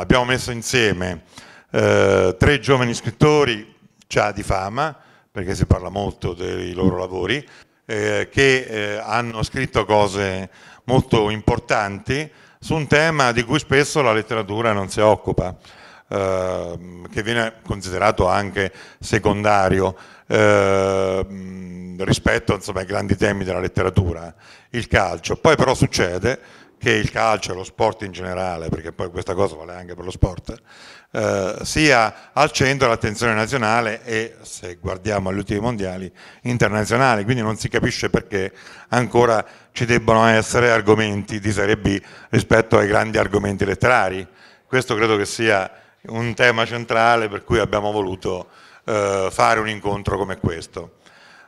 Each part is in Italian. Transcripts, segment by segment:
abbiamo messo insieme eh, tre giovani scrittori già di fama, perché si parla molto dei loro lavori, eh, che eh, hanno scritto cose molto importanti su un tema di cui spesso la letteratura non si occupa, ehm, che viene considerato anche secondario ehm, rispetto insomma, ai grandi temi della letteratura, il calcio. Poi però succede che il calcio e lo sport in generale, perché poi questa cosa vale anche per lo sport, eh, sia al centro dell'attenzione nazionale e, se guardiamo agli ultimi mondiali, internazionale. Quindi non si capisce perché ancora ci debbano essere argomenti di serie B rispetto ai grandi argomenti letterari. Questo credo che sia un tema centrale per cui abbiamo voluto eh, fare un incontro come questo.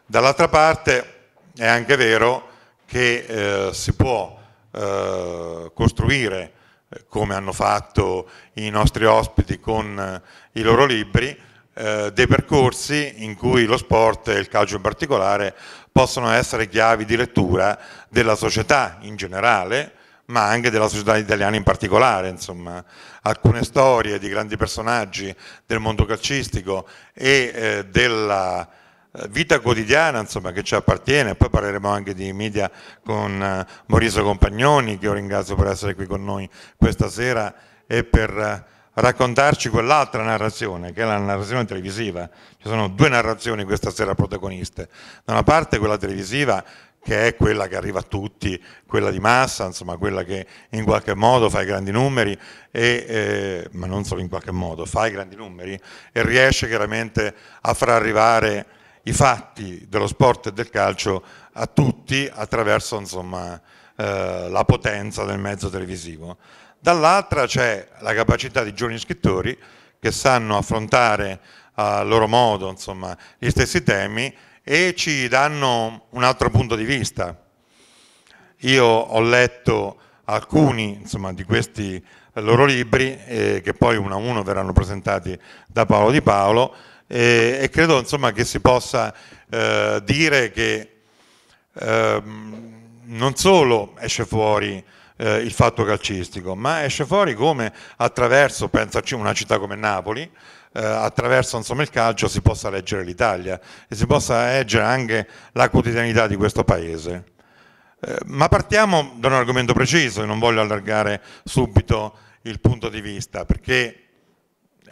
Dall'altra parte è anche vero che eh, si può eh, costruire, eh, come hanno fatto i nostri ospiti con eh, i loro libri, dei percorsi in cui lo sport e il calcio in particolare possono essere chiavi di lettura della società in generale, ma anche della società italiana in particolare, insomma, alcune storie di grandi personaggi del mondo calcistico e eh, della eh, vita quotidiana insomma, che ci appartiene, poi parleremo anche di media con eh, Maurizio Compagnoni che io ringrazio per essere qui con noi questa sera e per eh, raccontarci quell'altra narrazione che è la narrazione televisiva, ci sono due narrazioni questa sera protagoniste, da una parte quella televisiva che è quella che arriva a tutti, quella di massa, insomma quella che in qualche modo fa i grandi numeri, e, eh, ma non solo in qualche modo, fa i grandi numeri e riesce chiaramente a far arrivare i fatti dello sport e del calcio a tutti attraverso insomma, eh, la potenza del mezzo televisivo. Dall'altra c'è la capacità di giovani scrittori che sanno affrontare a loro modo insomma, gli stessi temi e ci danno un altro punto di vista. Io ho letto alcuni insomma, di questi loro libri eh, che poi uno a uno verranno presentati da Paolo Di Paolo e, e credo insomma, che si possa eh, dire che ehm, non solo esce fuori eh, il fatto calcistico, ma esce fuori come attraverso, pensaci, una città come Napoli, eh, attraverso insomma, il calcio si possa leggere l'Italia e si possa leggere anche la quotidianità di questo paese. Eh, ma partiamo da un argomento preciso, e non voglio allargare subito il punto di vista, perché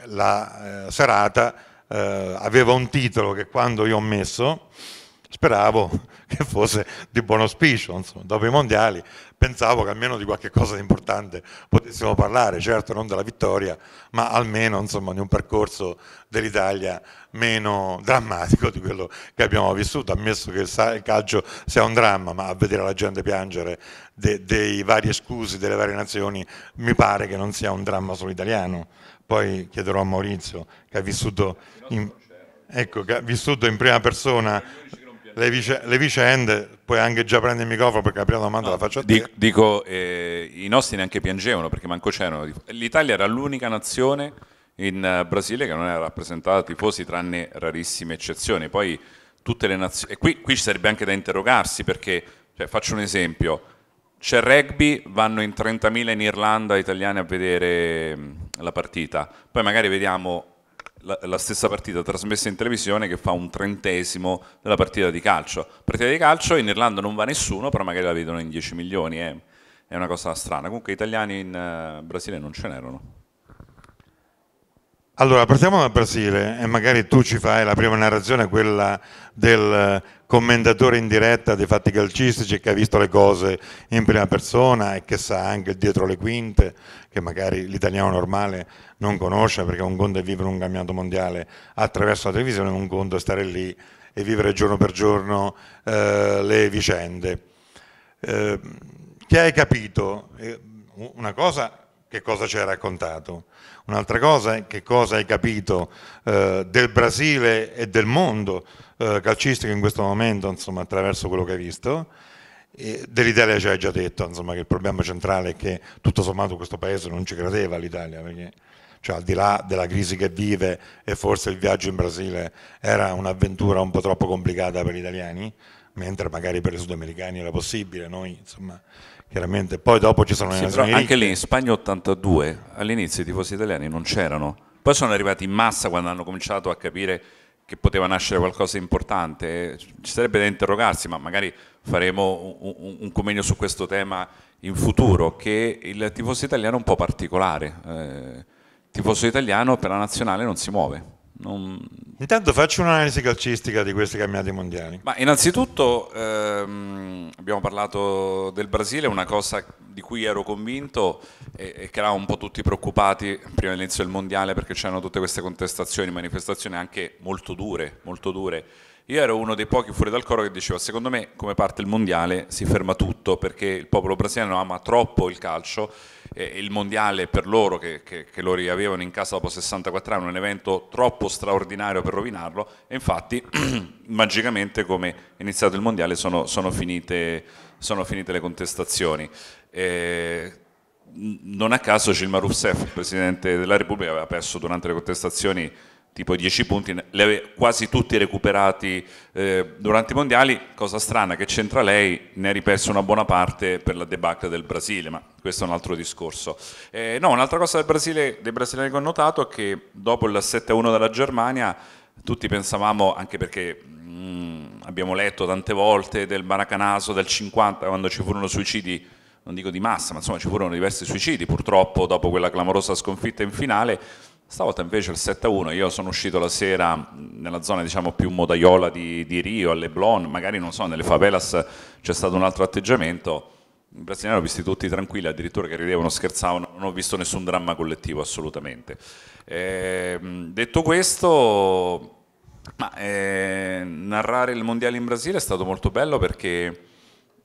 la eh, serata eh, aveva un titolo che quando io ho messo speravo che fosse di buon auspicio, insomma, dopo i mondiali pensavo che almeno di qualche cosa di importante potessimo parlare, certo non della vittoria, ma almeno insomma, di un percorso dell'Italia meno drammatico di quello che abbiamo vissuto, ammesso che il calcio sia un dramma, ma a vedere la gente piangere de dei vari esclusi delle varie nazioni mi pare che non sia un dramma solo italiano, poi chiederò a Maurizio che ha vissuto in, ecco, ha vissuto in prima persona le, vice, le, vicende, puoi anche già prendere il microfono perché la prima domanda no, la faccio a te. Dico, eh, i nostri neanche piangevano perché manco c'erano. L'Italia era l'unica nazione in eh, Brasile che non era rappresentata da tifosi tranne rarissime eccezioni. Poi tutte le nazioni... E qui, qui ci sarebbe anche da interrogarsi perché, cioè, faccio un esempio, c'è rugby, vanno in 30.000 in Irlanda italiani a vedere mm, la partita, poi magari vediamo la, la, stessa partita trasmessa in televisione che fa un trentesimo della partita di calcio. Partita di calcio in Irlanda non va nessuno, però magari la vedono in 10 milioni, è, eh. è una cosa strana. Comunque italiani in uh, Brasile non ce n'erano. Allora, partiamo dal Brasile e magari tu ci fai la prima narrazione, quella del commendatore in diretta dei fatti calcistici che ha visto le cose in prima persona e che sa anche dietro le quinte, che magari l'italiano normale non conosce perché un conto è vivere un campionato mondiale attraverso la televisione, un conto è stare lì e vivere giorno per giorno eh, le vicende. Eh, che hai capito? Eh, una cosa, che cosa ci hai raccontato? Un'altra cosa è che cosa hai capito eh, del Brasile e del mondo eh, calcistico in questo momento, insomma, attraverso quello che hai visto. E Dell'Italia ci hai già detto, insomma, che il problema centrale è che tutto sommato questo paese non ci credeva all'Italia, perché cioè, al di là della crisi che vive e forse il viaggio in Brasile era un'avventura un po' troppo complicata per gli italiani, mentre magari per i sudamericani era possibile, noi insomma chiaramente poi dopo ci sono sì, le nazioni Anche lì in Spagna 82 all'inizio i tifosi italiani non c'erano, poi sono arrivati in massa quando hanno cominciato a capire che poteva nascere qualcosa di importante, ci sarebbe da interrogarsi, ma magari faremo un, un, convegno su questo tema in futuro, che il tifoso italiano è un po' particolare, eh, il tifoso italiano per la nazionale non si muove non... Intanto faccio un'analisi calcistica di questi camminate mondiali. Ma innanzitutto ehm, abbiamo parlato del Brasile, una cosa di cui ero convinto e, e che eravamo un po' tutti preoccupati prima dell'inizio del mondiale perché c'erano tutte queste contestazioni, manifestazioni anche molto dure, molto dure. Io ero uno dei pochi fuori dal coro che diceva secondo me come parte il mondiale si ferma tutto perché il popolo brasiliano ama troppo il calcio eh, il mondiale per loro che, che, che, lo riavevano in casa dopo 64 anni, un evento troppo straordinario per rovinarlo e infatti magicamente come è iniziato il mondiale sono, sono, finite, sono finite, le contestazioni. Eh, non a caso Gilmar Rousseff, Presidente della Repubblica, aveva perso durante le contestazioni tipo 10 punti, li aveva quasi tutti recuperati eh, durante i mondiali, cosa strana che c'entra lei, ne ha riperso una buona parte per la debacle del Brasile, ma questo è un altro discorso. Eh, no, un'altra cosa del Brasile, dei brasiliani che ho notato è che dopo il 7-1 della Germania tutti pensavamo, anche perché mh, mm, abbiamo letto tante volte del Maracanaso del 50 quando ci furono suicidi non dico di massa, ma insomma ci furono diversi suicidi purtroppo dopo quella clamorosa sconfitta in finale Stavolta invece il 7 1, io sono uscito la sera nella zona diciamo, più modaiola di, di Rio, a Leblon, magari non so, nelle favelas c'è stato un altro atteggiamento, i brasiliani ho visti tutti tranquilli, addirittura che ridevano, scherzavano, non ho visto nessun dramma collettivo assolutamente. Eh, detto questo, ma, eh, narrare il mondiale in Brasile è stato molto bello perché,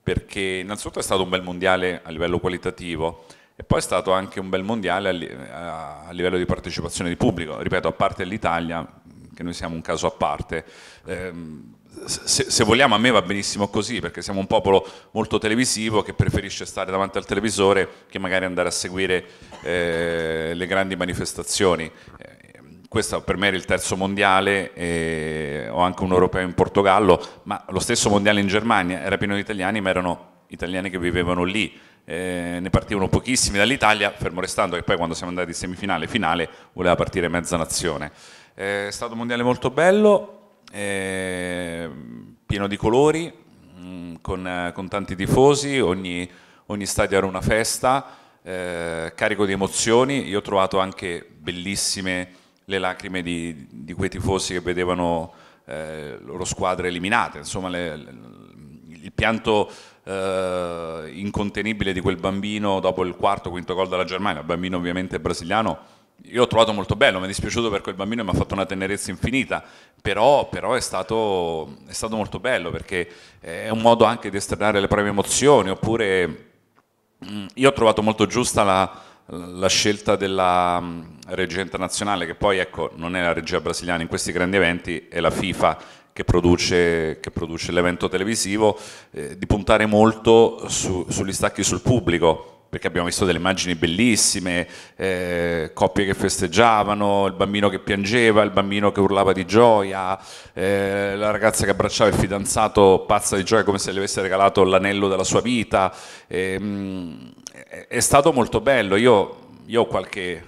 perché innanzitutto è stato un bel mondiale a livello qualitativo, e poi è stato anche un bel mondiale a, livello di partecipazione di pubblico, ripeto, a parte l'Italia, che noi siamo un caso a parte. Ehm, se, se, vogliamo a me va benissimo così perché siamo un popolo molto televisivo che preferisce stare davanti al televisore che magari andare a seguire eh, le grandi manifestazioni. Eh, questo per me era il terzo mondiale, eh, ho anche un europeo in Portogallo, ma lo stesso mondiale in Germania era pieno di italiani, ma erano italiani che vivevano lì eh, ne partivano pochissimi dall'Italia, fermo restando che poi quando siamo andati in semifinale e finale voleva partire mezza nazione. Eh, è stato un mondiale molto bello, eh, pieno di colori, mh, mm, con, con, tanti tifosi, ogni, ogni, stadio era una festa, eh, carico di emozioni, io ho trovato anche bellissime le lacrime di, di quei tifosi che vedevano eh, loro squadre eliminate, insomma le, le, il pianto eh, incontenibile di quel bambino dopo il quarto, quinto gol della Germania, bambino ovviamente brasiliano, io l'ho trovato molto bello, mi è dispiaciuto per quel bambino, mi ha fatto una tenerezza infinita, però, però è, stato, è, stato, molto bello perché è un modo anche di esternare le proprie emozioni, oppure mm, io ho trovato molto giusta la, la scelta della mm, regia internazionale, che poi ecco, non è la regia brasiliana in questi grandi eventi, è la FIFA che produce, produce l'evento televisivo, eh, di puntare molto su, sugli stacchi sul pubblico perché abbiamo visto delle immagini bellissime, eh, coppie che festeggiavano, il bambino che piangeva, il bambino che urlava di gioia, eh, la ragazza che abbracciava il fidanzato pazza di gioia come se gli avesse regalato l'anello della sua vita. Eh, è stato molto bello, io, io ho qualche,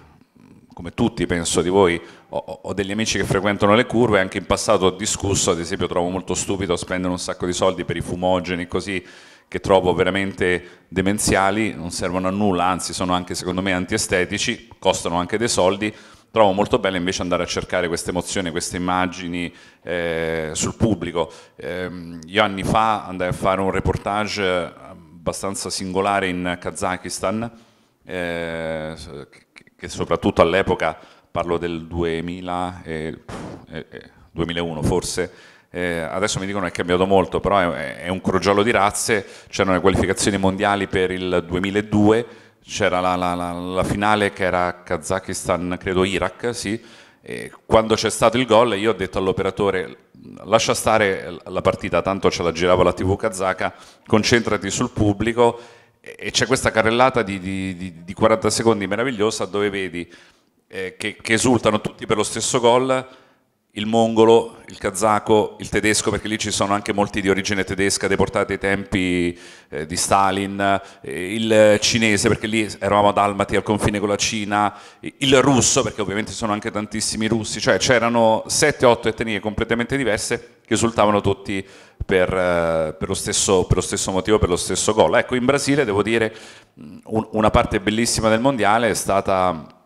come tutti penso di voi, ho, degli amici che frequentano le curve, anche in passato ho discusso, ad esempio trovo molto stupido spendere un sacco di soldi per i fumogeni così che trovo veramente demenziali, non servono a nulla, anzi sono anche secondo me antiestetici, costano anche dei soldi. Trovo molto bello invece andare a cercare queste emozioni, queste immagini eh, sul pubblico. Eh, io anni fa andai a fare un reportage abbastanza singolare in Kazakistan, eh, che soprattutto all'epoca parlo del 2000, eh, eh, 2001 forse, eh, adesso mi dicono che è cambiato molto, però è, è un crogiolo di razze, c'erano le qualificazioni mondiali per il 2002, c'era la, la, la, la, finale che era Kazakistan, credo Iraq, sì, e quando c'è stato il gol io ho detto all'operatore lascia stare la partita, tanto ce la girava la tv kazaka, concentrati sul pubblico e c'è questa carrellata di, di, di 40 secondi meravigliosa dove vedi eh, che, che, esultano tutti per lo stesso gol, il mongolo, il kazako, il tedesco, perché lì ci sono anche molti di origine tedesca deportati ai tempi eh, di Stalin, eh, il cinese, perché lì eravamo a Dalmati al confine con la Cina, il russo, perché ovviamente sono anche tantissimi russi, cioè c'erano 7-8 etnie completamente diverse che esultavano tutti per, eh, per, lo stesso, per, lo stesso, motivo, per lo stesso gol. Ecco, in Brasile devo dire un, una parte bellissima del mondiale è stata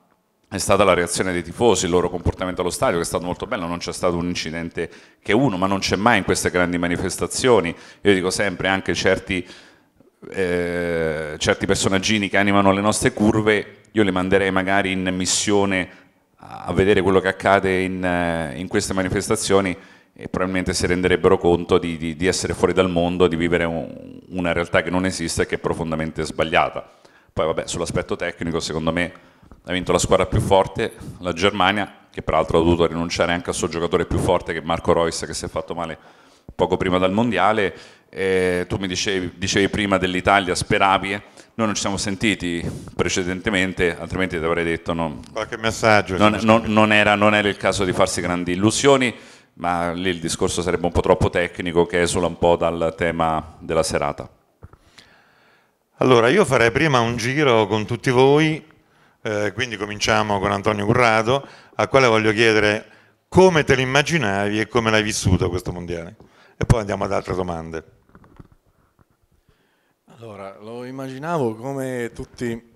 è stata la reazione dei tifosi, il loro comportamento allo stadio che è stato molto bello, non c'è stato un incidente che uno, ma non c'è mai in queste grandi manifestazioni. Io dico sempre anche certi, eh, certi personaggini che animano le nostre curve, io li manderei magari in missione a vedere quello che accade in, eh, in queste manifestazioni e probabilmente si renderebbero conto di, di, di essere fuori dal mondo, di vivere un, una realtà che non esiste e che è profondamente sbagliata. Poi vabbè, sull'aspetto tecnico secondo me ha vinto la squadra più forte, la Germania, che peraltro ha dovuto rinunciare anche al suo giocatore più forte che Marco Reus, che si è fatto male poco prima dal mondiale. E tu mi dicevi, dicevi prima dell'Italia, speravi, noi non ci siamo sentiti precedentemente, altrimenti ti avrei detto no, qualche messaggio. Non, non, non, era, non, era, il caso di farsi grandi illusioni, ma lì il discorso sarebbe un po' troppo tecnico che esula un po' dal tema della serata. Allora, io farei prima un giro con tutti voi eh, quindi cominciamo con Antonio Currado, al quale voglio chiedere come te l'immaginavi e come l'hai vissuto questo mondiale. E poi andiamo ad altre domande. Allora, lo immaginavo come tutti,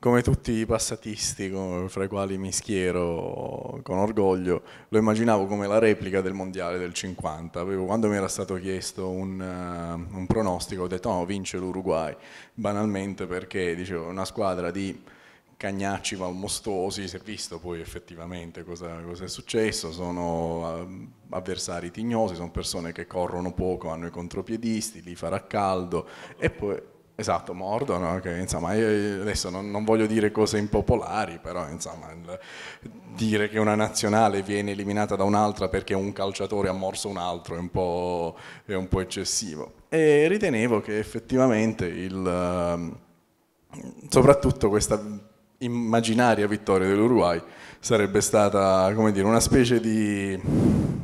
come tutti i passatisti fra i quali mi schiero con orgoglio, lo immaginavo come la replica del mondiale del 50. Quando mi era stato chiesto un, eh, un pronostico ho detto no, vince l'Uruguay, banalmente perché dicevo, una squadra di cagnacci valmostosi, si è visto poi effettivamente cosa, cosa è successo, sono eh, avversari tignosi, sono persone che corrono poco, hanno i contropiedisti, li farà caldo e poi Esatto, mordono, okay, insomma, adesso non, non, voglio dire cose impopolari, però insomma, il, dire che una nazionale viene eliminata da un'altra perché un calciatore ha morso un altro è un po', è un po eccessivo. E ritenevo che effettivamente il, ehm, soprattutto questa immaginaria vittoria dell'Uruguay sarebbe stata dire, una specie di,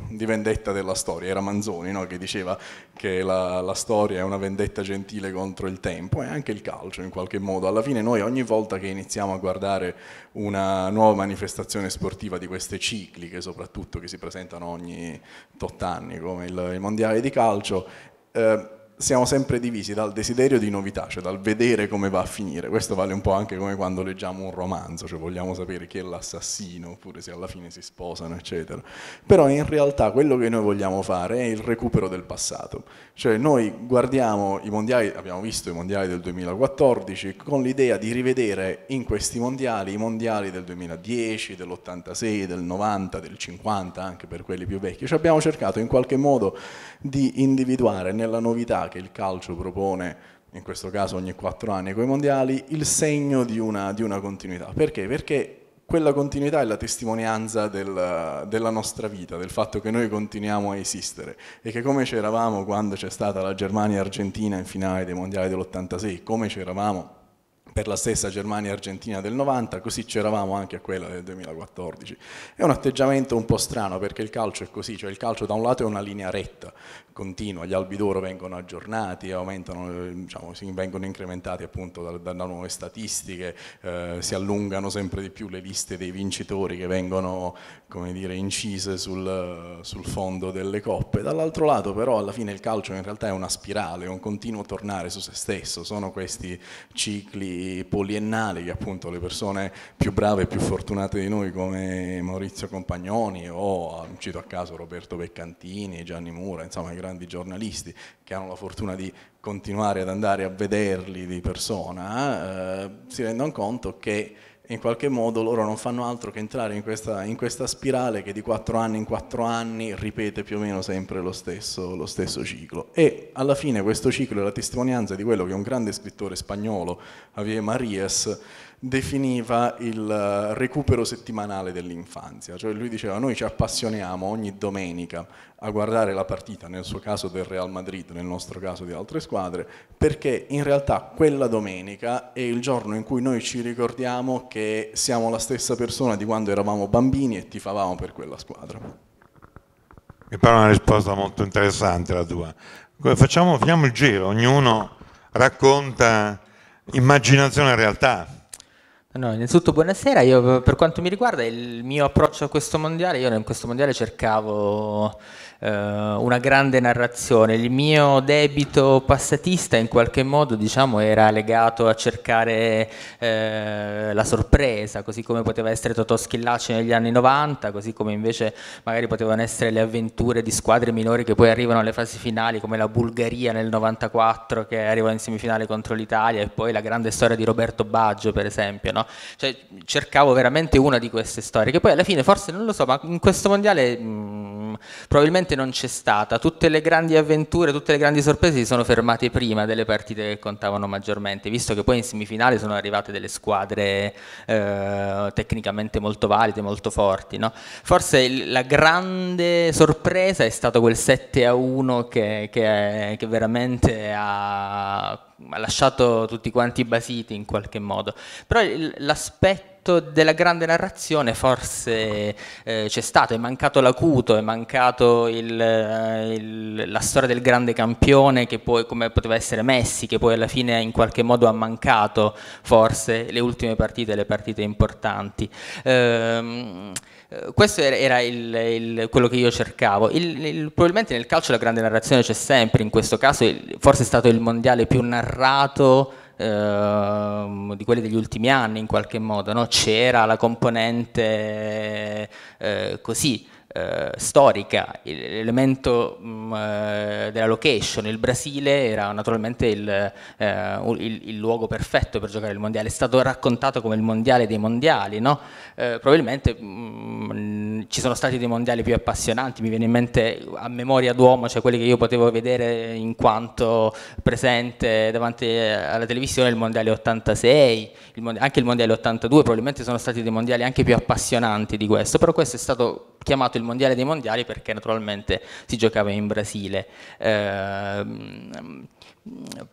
di, vendetta della storia. Era Manzoni no? che diceva che la, la, storia è una vendetta gentile contro il tempo e anche il calcio in qualche modo. Alla fine noi ogni volta che iniziamo a guardare una nuova manifestazione sportiva di queste cicliche soprattutto che si presentano ogni tot anni come il, il mondiale di calcio, eh, siamo sempre divisi dal desiderio di novità, cioè dal vedere come va a finire. Questo vale un po' anche come quando leggiamo un romanzo, cioè vogliamo sapere chi è l'assassino, oppure se alla fine si sposano, eccetera. Però in realtà quello che noi vogliamo fare è il recupero del passato. Cioè noi guardiamo i mondiali, abbiamo visto i mondiali del 2014, con l'idea di rivedere in questi mondiali i mondiali del 2010, dell'86, del 90, del 50, anche per quelli più vecchi. Cioè abbiamo cercato in qualche modo di individuare nella novità che il calcio propone, in questo caso ogni quattro anni con i mondiali, il segno di una, di una continuità. Perché? Perché quella continuità è la testimonianza del, della nostra vita, del fatto che noi continuiamo a esistere e che come c'eravamo quando c'è stata la Germania-Argentina in finale dei mondiali dell'86, come c'eravamo per la stessa Germania Argentina del 90, così c'eravamo anche a quella del 2014. È un atteggiamento un po' strano perché il calcio è così, cioè il calcio da un lato è una linea retta, continua, gli albi d'oro vengono aggiornati, aumentano, eh, diciamo, vengono incrementati appunto da, da nuove statistiche, eh, si allungano sempre di più le liste dei vincitori che vengono dire, incise sul, sul, fondo delle coppe. Dall'altro lato però alla fine il calcio in realtà è una spirale, è un continuo tornare su se stesso, sono questi cicli poliennali che appunto le persone più brave e più fortunate di noi come Maurizio Compagnoni o cito a caso Roberto Beccantini, Gianni Mura, insomma grandi giornalisti che hanno la fortuna di continuare ad andare a vederli di persona, eh, si rendono conto che in qualche modo loro non fanno altro che entrare in questa, in questa spirale che di quattro anni in quattro anni ripete più o meno sempre lo stesso, lo stesso, ciclo. E alla fine questo ciclo è la testimonianza di quello che un grande scrittore spagnolo, Javier Marías, definiva il eh, recupero settimanale dell'infanzia, cioè lui diceva noi ci appassioniamo ogni domenica a guardare la partita, nel suo caso del Real Madrid, nel nostro caso di altre squadre, perché in realtà quella domenica è il giorno in cui noi ci ricordiamo che siamo la stessa persona di quando eravamo bambini e tifavamo per quella squadra. Mi pare una risposta molto interessante la tua. Facciamo, facciamo il giro, ognuno racconta immaginazione e realtà No, innanzitutto buonasera, io, per quanto mi riguarda il mio approccio a questo mondiale, io in questo mondiale cercavo eh, una grande narrazione. Il mio debito passatista in qualche modo diciamo, era legato a cercare eh, la sorpresa, così come poteva essere Totò Schillaci negli anni 90, così come invece magari potevano essere le avventure di squadre minori che poi arrivano alle fasi finali come la Bulgaria nel 94 che arriva in semifinale contro l'Italia e poi la grande storia di Roberto Baggio per esempio. No? Cioè, cercavo veramente una di queste storie che poi alla fine forse non lo so ma in questo mondiale mh, mm, probabilmente probabilmente non c'è stata. Tutte le grandi avventure, tutte le grandi sorprese si sono fermate prima delle partite che contavano maggiormente, visto che poi in semifinale sono arrivate delle squadre eh, tecnicamente molto valide, molto forti. No? Forse la grande sorpresa è stato quel 7 a 1 che, che, è, che veramente ha ha lasciato tutti quanti basiti in qualche modo. Però l'aspetto elemento della grande narrazione forse eh, c'è stato, è mancato l'acuto, è mancato il, eh, il, la storia del grande campione che poi come poteva essere Messi, che poi alla fine in qualche modo ha mancato forse le ultime partite, le partite importanti. Ehm, eh, questo era il, il, quello che io cercavo. Il, probabilmente nel calcio la grande narrazione c'è sempre, in questo caso forse è stato il mondiale più narrato ehm, di quelli degli ultimi anni in qualche modo, no? c'era la componente eh, così, eh, storica, l'elemento mm, eh, della location, il Brasile era naturalmente il, eh, il, il, luogo perfetto per giocare il mondiale, è stato raccontato come il mondiale dei mondiali, no? eh, probabilmente mh, mm, ci sono stati dei mondiali più appassionanti, mi viene in mente a memoria d'uomo, cioè quelli che io potevo vedere in quanto presente davanti eh, alla televisione, il mondiale 86, il mondiale, anche il mondiale 82, probabilmente sono stati dei mondiali anche più appassionanti di questo, però questo è stato chiamato il mondiale dei mondiali perché naturalmente si giocava in Brasile. Ehm,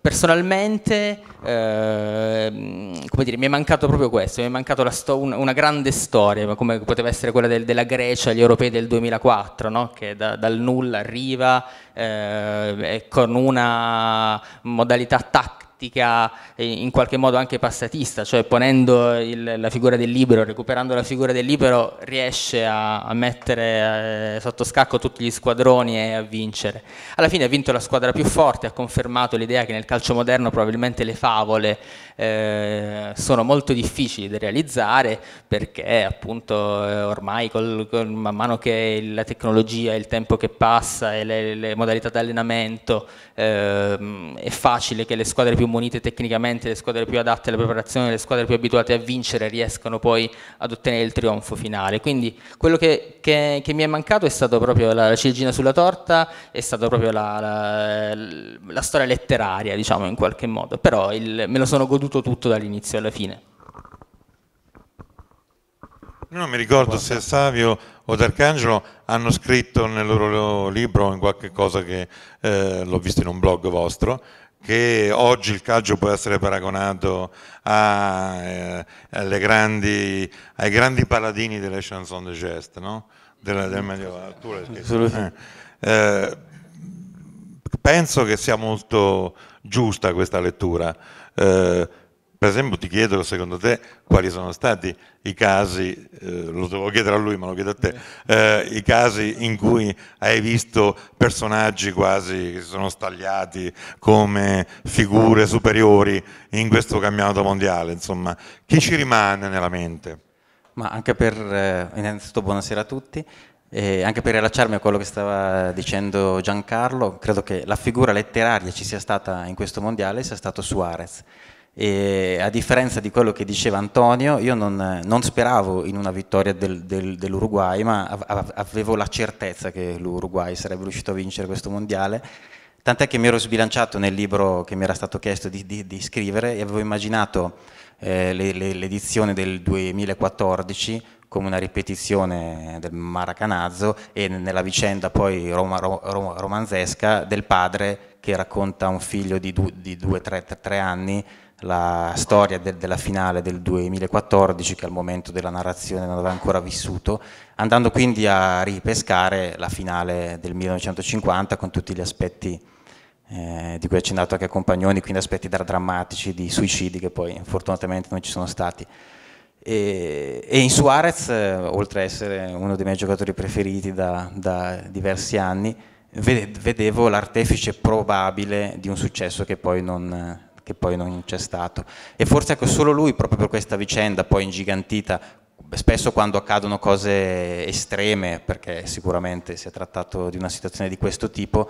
personalmente ehm, come dire, mi è mancato proprio questo, mi è mancata una grande storia come poteva essere quella della Grecia, gli europei del 2004, no? che dal nulla arriva eh, con una modalità tattica tattica in qualche modo anche passatista, cioè ponendo il, la figura del libero, recuperando la figura del libero, riesce a, a mettere eh, sotto scacco tutti gli squadroni e a vincere. Alla fine ha vinto la squadra più forte, ha confermato l'idea che nel calcio moderno probabilmente le favole eh, sono molto difficili da realizzare perché appunto eh, ormai col, col, man mano che la tecnologia, il tempo che passa e le, le modalità di allenamento ehm, è facile che le squadre più munite tecnicamente le squadre più adatte alla preparazione, le squadre più abituate a vincere riescono poi ad ottenere il trionfo finale. Quindi quello che, che, che mi è mancato è stato proprio la, la ciliegina sulla torta, è stata proprio la, la, la, storia letteraria, diciamo in qualche modo, però il, me lo sono goduto tutto dall'inizio alla fine. non mi ricordo se Savio o D'Arcangelo hanno scritto nel loro libro in qualche cosa che eh, l'ho visto in un blog vostro, che oggi il calcio può essere paragonato a, eh, grandi, ai grandi paladini delle chanson de geste, no? Della, del Medioevo. Eh. eh, penso che sia molto giusta questa lettura. Eh, per esempio ti chiedo secondo te quali sono stati i casi, eh, lo devo chiedere a lui ma lo chiedo a te, eh, i casi in cui hai visto personaggi quasi che si sono stagliati come figure superiori in questo campionato mondiale, insomma, chi ci rimane nella mente? Ma anche per, eh, innanzitutto buonasera a tutti, e anche per riallacciarmi a quello che stava dicendo Giancarlo, credo che la figura letteraria ci sia stata in questo mondiale sia stato Suarez e a differenza di quello che diceva Antonio, io non, non speravo in una vittoria del, del, dell'Uruguay, ma avevo la certezza che l'Uruguay sarebbe riuscito a vincere questo mondiale, tant'è che mi ero sbilanciato nel libro che mi era stato chiesto di, di, di scrivere e avevo immaginato eh, le, le, l'edizione del 2014 come una ripetizione del Maracanazzo e nella vicenda poi rom, rom, romanzesca del padre che racconta a un figlio di, 2-3 due anni la storia de della finale del 2014 che al momento della narrazione non aveva ancora vissuto, andando quindi a ripescare la finale del 1950 con tutti gli aspetti eh, di cui ha accennato anche Compagnoni, quindi aspetti drammatici di suicidi che poi fortunatamente non ci sono stati. E, e, in Suarez, eh, oltre a essere uno dei miei giocatori preferiti da, da diversi anni, vedevo l'artefice probabile di un successo che poi non, che poi non c'è stato. E forse ecco, solo lui, proprio per questa vicenda poi ingigantita, spesso quando accadono cose estreme, perché sicuramente si è trattato di una situazione di questo tipo,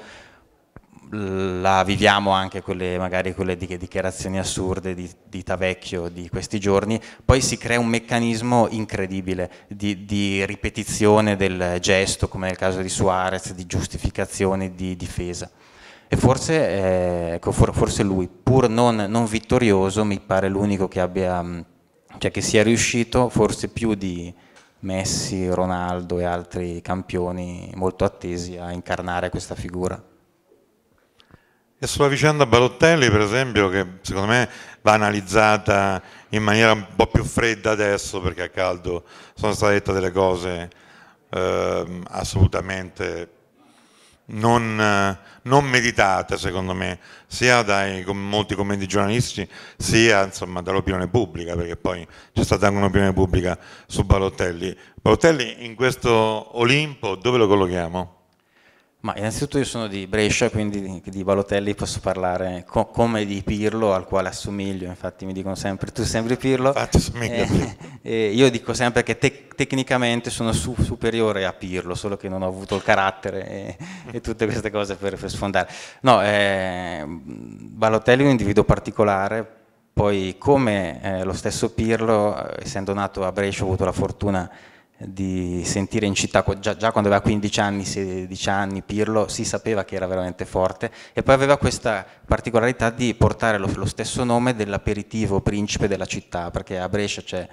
la viviamo anche quelle, magari quelle dichiarazioni assurde di, di Tavecchio di questi giorni, poi si crea un meccanismo incredibile di, di ripetizione del gesto, come nel caso di Suarez, di giustificazione, di difesa. E forse, eh, ecco, forse lui, pur non, non, vittorioso, mi pare l'unico che abbia, mm, cioè che sia riuscito forse più di Messi, Ronaldo e altri campioni molto attesi a incarnare questa figura. E sulla vicenda Balottelli, per esempio, che secondo me va analizzata in maniera un po' più fredda adesso, perché a caldo sono state dette delle cose eh, assolutamente non, eh, non meditata, secondo me, sia dai molti commenti giornalistici, sia insomma, dall'opinione pubblica, perché poi c'è stata anche un'opinione pubblica su Balotelli. Balotelli in questo Olimpo dove lo collochiamo? Ma innanzitutto io sono di Brescia, quindi di, Balotelli posso parlare co come di Pirlo, al quale assomiglio, infatti mi dicono sempre tu sembri Pirlo. Infatti assomiglio. Eh, eh, io dico sempre che te tecnicamente sono su superiore a Pirlo, solo che non ho avuto il carattere e, e tutte queste cose per, per sfondare. No, eh, Balotelli è un individuo particolare, poi come eh, lo stesso Pirlo, eh, essendo nato a Brescia, ho avuto la fortuna di di sentire in città, già, già, quando aveva 15 anni, 16 anni, Pirlo si sapeva che era veramente forte e poi aveva questa particolarità di portare lo, lo stesso nome dell'aperitivo principe della città, perché a Brescia c'è,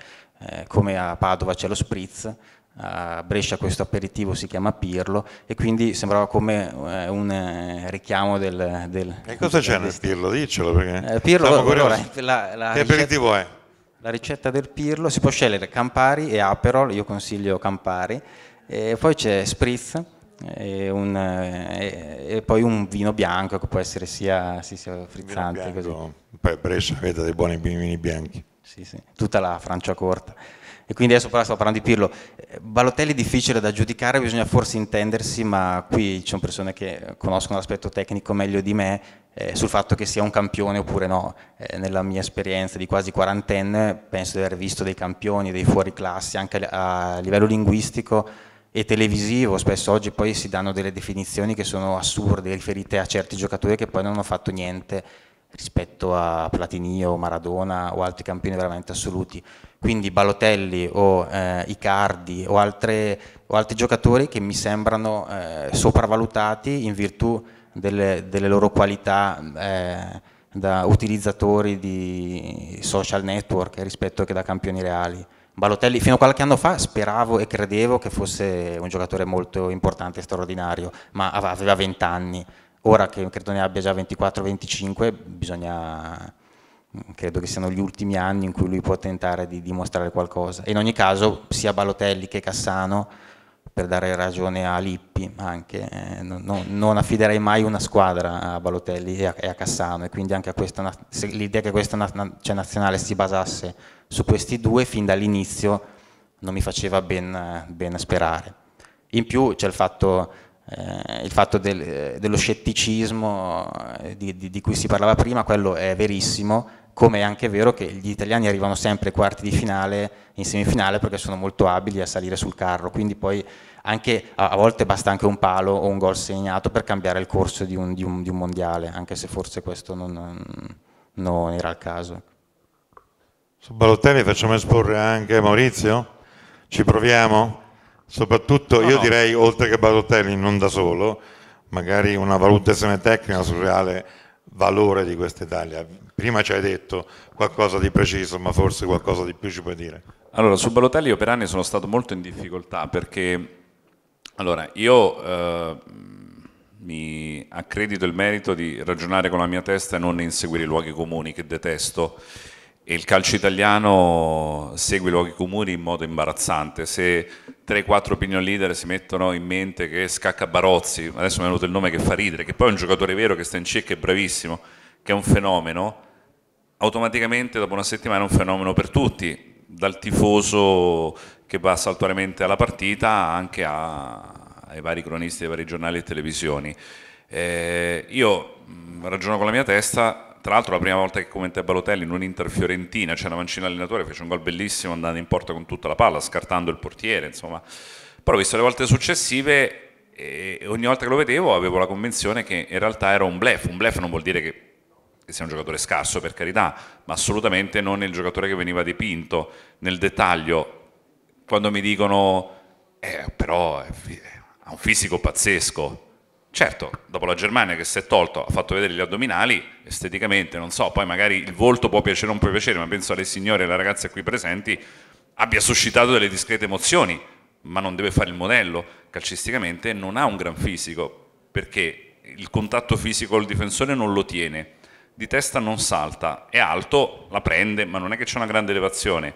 eh, come a Padova c'è lo spritz, a Brescia questo aperitivo si chiama Pirlo e quindi sembrava come eh, un eh, richiamo del, del... E cosa del c'è nel Pirlo? Diccelo perché... Eh, Pirlo, allora, la, la, l'aperitivo è? La ricetta del pirlo si può scegliere Campari e Aperol, io consiglio Campari, e poi c'è Spritz e, un, e, e, poi un vino bianco che può essere sia, sì, sia frizzante. Bianco, per Brescia avete dei buoni vini bianchi. Sì, sì, tutta la Francia corta. E quindi adesso però sto parlando di Pirlo. Balotelli è difficile da giudicare, bisogna forse intendersi, ma qui ci sono persone che conoscono l'aspetto tecnico meglio di me eh, sul fatto che sia un campione oppure no. Eh, nella mia esperienza di quasi quarantenne penso di aver visto dei campioni, dei fuoriclassi anche a livello linguistico e televisivo, spesso oggi poi si danno delle definizioni che sono assurde, riferite a certi giocatori che poi non hanno fatto niente rispetto a Platini o Maradona o altri campioni veramente assoluti. Quindi Balotelli o eh, Icardi o, altre, o, altri giocatori che mi sembrano eh, sopravvalutati in virtù delle, delle loro qualità eh, da utilizzatori di social network rispetto che da campioni reali. Balotelli fino a qualche anno fa speravo e credevo che fosse un giocatore molto importante e straordinario, ma aveva 20 anni. Ora che credo ne abbia già 24-25, bisogna mm, credo che siano gli ultimi anni in cui lui può tentare di dimostrare qualcosa. E in ogni caso, sia Balotelli che Cassano per dare ragione a Lippi anche, eh, non, non, affiderei mai una squadra a Balotelli e a, e a Cassano e quindi anche l'idea che questa cioè nazionale si basasse su questi due fin dall'inizio non mi faceva ben, ben sperare. In più c'è il fatto eh, il fatto del, eh, dello scetticismo eh, di, di, di, cui si parlava prima, quello è verissimo, come è anche vero che gli italiani arrivano sempre ai quarti di finale, in semifinale, perché sono molto abili a salire sul carro, quindi poi anche, a, volte basta anche un palo o un gol segnato per cambiare il corso di un, di un, di un mondiale, anche se forse questo non, non era il caso. Su Balotelli facciamo esporre anche Maurizio? Ci proviamo? Soprattutto no, io no. direi, oltre che Balotelli, non da solo, magari una valutazione tecnica sul reale valore di questa Italia? Prima ci hai detto qualcosa di preciso, ma forse qualcosa di più ci puoi dire. Allora, su Balotelli io per anni sono stato molto in difficoltà perché allora, io eh, mi accredito il merito di ragionare con la mia testa e non inseguire i luoghi comuni che detesto. E il calcio italiano segue i luoghi comuni in modo imbarazzante. Se 3-4 opinion leader si mettono in mente che Scacca Barozzi, adesso mi è venuto il nome che fa ridere, che poi è un giocatore vero che sta in cicca, e bravissimo, che è un fenomeno, automaticamente dopo una settimana è un fenomeno per tutti, dal tifoso che va saltuariamente alla partita anche a, ai vari cronisti dei vari giornali e televisioni. Eh, io ragiono con la mia testa, tra l'altro la prima volta che commentai Balotelli in un Inter Fiorentina, c'era Mancino allenatore, fece un gol bellissimo andando in porta con tutta la palla, scartando il portiere, insomma. Però visto le volte successive e eh, ogni volta che lo vedevo avevo la convinzione che in realtà era un blef, un blef non vuol dire che sia un giocatore scarso per carità, ma assolutamente non il giocatore che veniva dipinto nel dettaglio. Quando mi dicono, eh, però ha un fisico pazzesco, Certo, dopo la Germania che si è tolto, ha fatto vedere gli addominali, esteticamente, non so, poi magari il volto può piacere o non può piacere, ma penso alle signore e alle ragazze qui presenti, abbia suscitato delle discrete emozioni, ma non deve fare il modello, calcisticamente non ha un gran fisico, perché il contatto fisico col difensore non lo tiene, di testa non salta, è alto, la prende, ma non è che c'è una grande elevazione.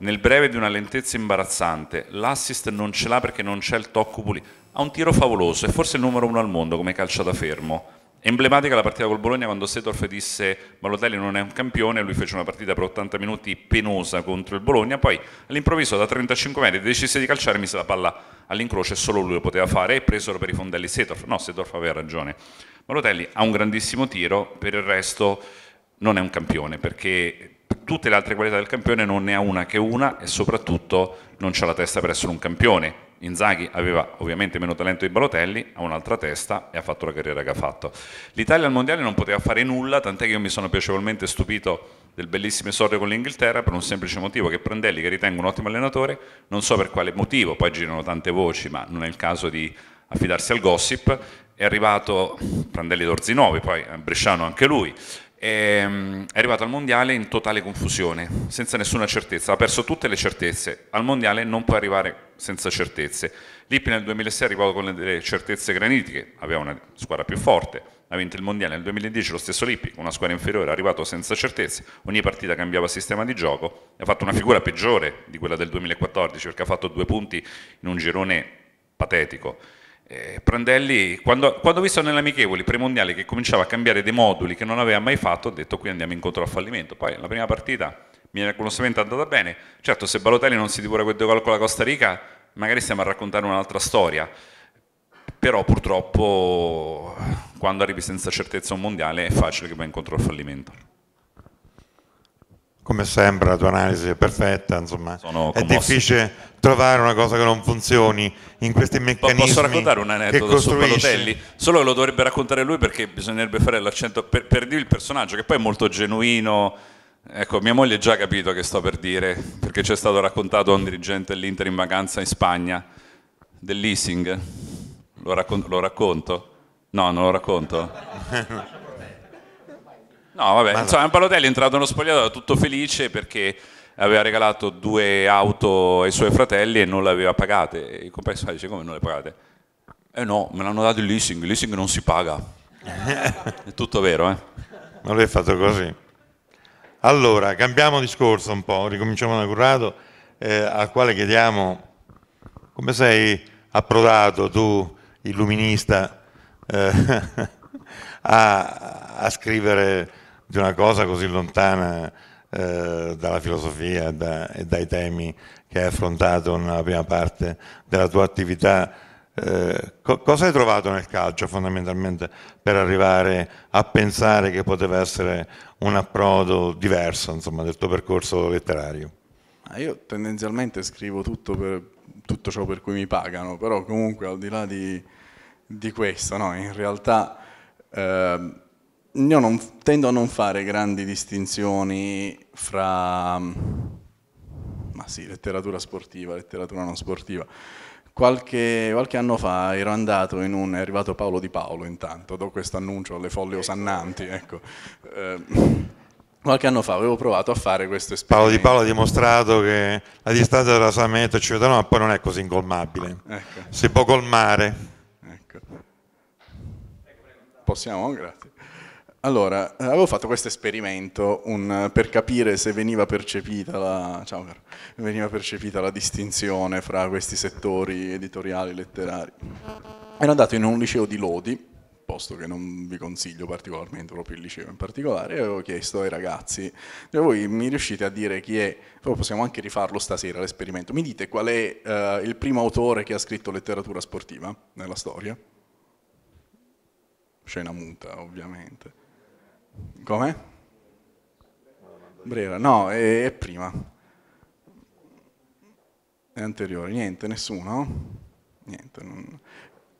Nel breve di una lentezza imbarazzante, l'assist non ce l'ha perché non c'è il tocco pulito ha un tiro favoloso, è forse il numero uno al mondo come calcio da fermo. Emblematica la partita col Bologna quando Setorf disse Balotelli non è un campione, lui fece una partita per 80 minuti penosa contro il Bologna, poi all'improvviso da 35 metri decise di calciare, mise la palla all'incrocio e solo lui lo poteva fare e presero per i fondelli Setorf. No, Setorf aveva ragione. Balotelli ha un grandissimo tiro, per il resto non è un campione perché tutte le altre qualità del campione non ne ha una che una e soprattutto non ha la testa per essere un campione Inzaghi aveva ovviamente meno talento di Balotelli, ha un'altra testa e ha fatto la carriera che ha fatto. L'Italia al Mondiale non poteva fare nulla, tant'è che io mi sono piacevolmente stupito del bellissimo esordio con l'Inghilterra per un semplice motivo che Prandelli, che ritengo un ottimo allenatore, non so per quale motivo, poi girano tante voci, ma non è il caso di affidarsi al gossip, è arrivato Prandelli d'Orzinuovi, poi eh, Bresciano anche lui, Ehm, è arrivato al mondiale in totale confusione, senza nessuna certezza, ha perso tutte le certezze, al mondiale non può arrivare senza certezze. Lippi nel 2006 è arrivato con delle certezze granitiche, aveva una squadra più forte, ha vinto il mondiale nel 2010 lo stesso Lippi, con una squadra inferiore, è arrivato senza certezze, ogni partita cambiava sistema di gioco, ha fatto una figura peggiore di quella del 2014 perché ha fatto due punti in un girone patetico eh, Prandelli, quando, quando, ho visto nelle premondiale che cominciava a cambiare dei moduli che non aveva mai fatto, ho detto qui andiamo incontro al fallimento. Poi la prima partita mi è andata bene. Certo, se Balotelli non si divora quel due gol con la Costa Rica, magari stiamo a raccontare un'altra storia. Però purtroppo quando arrivi senza certezza un mondiale è facile che vai incontro al fallimento come sembra la tua analisi è perfetta, insomma Sono è difficile trovare una cosa che non funzioni in questi meccanismi. Posso raccontare un aneddoto su Palotelli? Solo lo dovrebbe raccontare lui perché bisognerebbe fare l'accento per, per dire il personaggio, che poi è molto genuino. Ecco, mia moglie ha già capito che sto per dire, perché ci è stato raccontato a un dirigente dell'Inter in vacanza in Spagna, del leasing. Lo, raccon- lo racconto? No, non lo racconto. No, vabbè, Ma insomma, no. Palotelli è entrato nello spogliatoio tutto felice perché aveva regalato due auto ai suoi fratelli e non le aveva pagate. Il compagno dice come non le pagate? Eh no, me l'hanno dato il leasing, il leasing non si paga. è tutto vero, eh? Ma lui è fatto così. Allora, cambiamo discorso un po', ricominciamo da Currado, eh, al quale chiediamo come sei approdato tu, illuminista, eh, a, a scrivere di una cosa così lontana eh, dalla filosofia da, e dai temi che hai affrontato nella prima parte della tua attività. Eh, co- cosa hai trovato nel calcio fondamentalmente per arrivare a pensare che poteva essere un approdo diverso insomma, del tuo percorso letterario? Io tendenzialmente scrivo tutto, per, tutto ciò per cui mi pagano, però comunque al di là di, di questo, no, in realtà eh, io non, tendo a non fare grandi distinzioni fra ma sì, letteratura sportiva, letteratura non sportiva. Qualche, qualche, anno fa ero andato in un, è arrivato Paolo Di Paolo intanto, do questo annuncio alle folle osannanti, ecco. Eh, qualche anno fa avevo provato a fare questo esperimento. Paolo Di Paolo ha dimostrato che la distanza tra Sameto e Cittadino poi non è così ingolmabile, ecco. si può colmare. Ecco. Possiamo? Grazie. Allora, avevo fatto questo esperimento un, per capire se veniva percepita, la, ciao, veniva percepita, la, distinzione fra questi settori editoriali e letterari. Ero andato in un liceo di Lodi, posto che non vi consiglio particolarmente, proprio il liceo in particolare, e avevo chiesto ai ragazzi, voi mi riuscite a dire chi è, poi possiamo anche rifarlo stasera l'esperimento, mi dite qual è eh, il primo autore che ha scritto letteratura sportiva nella storia? Scena muta, ovviamente. Come? Brera, no, è, è prima. È anteriore, niente, nessuno? Niente. Non...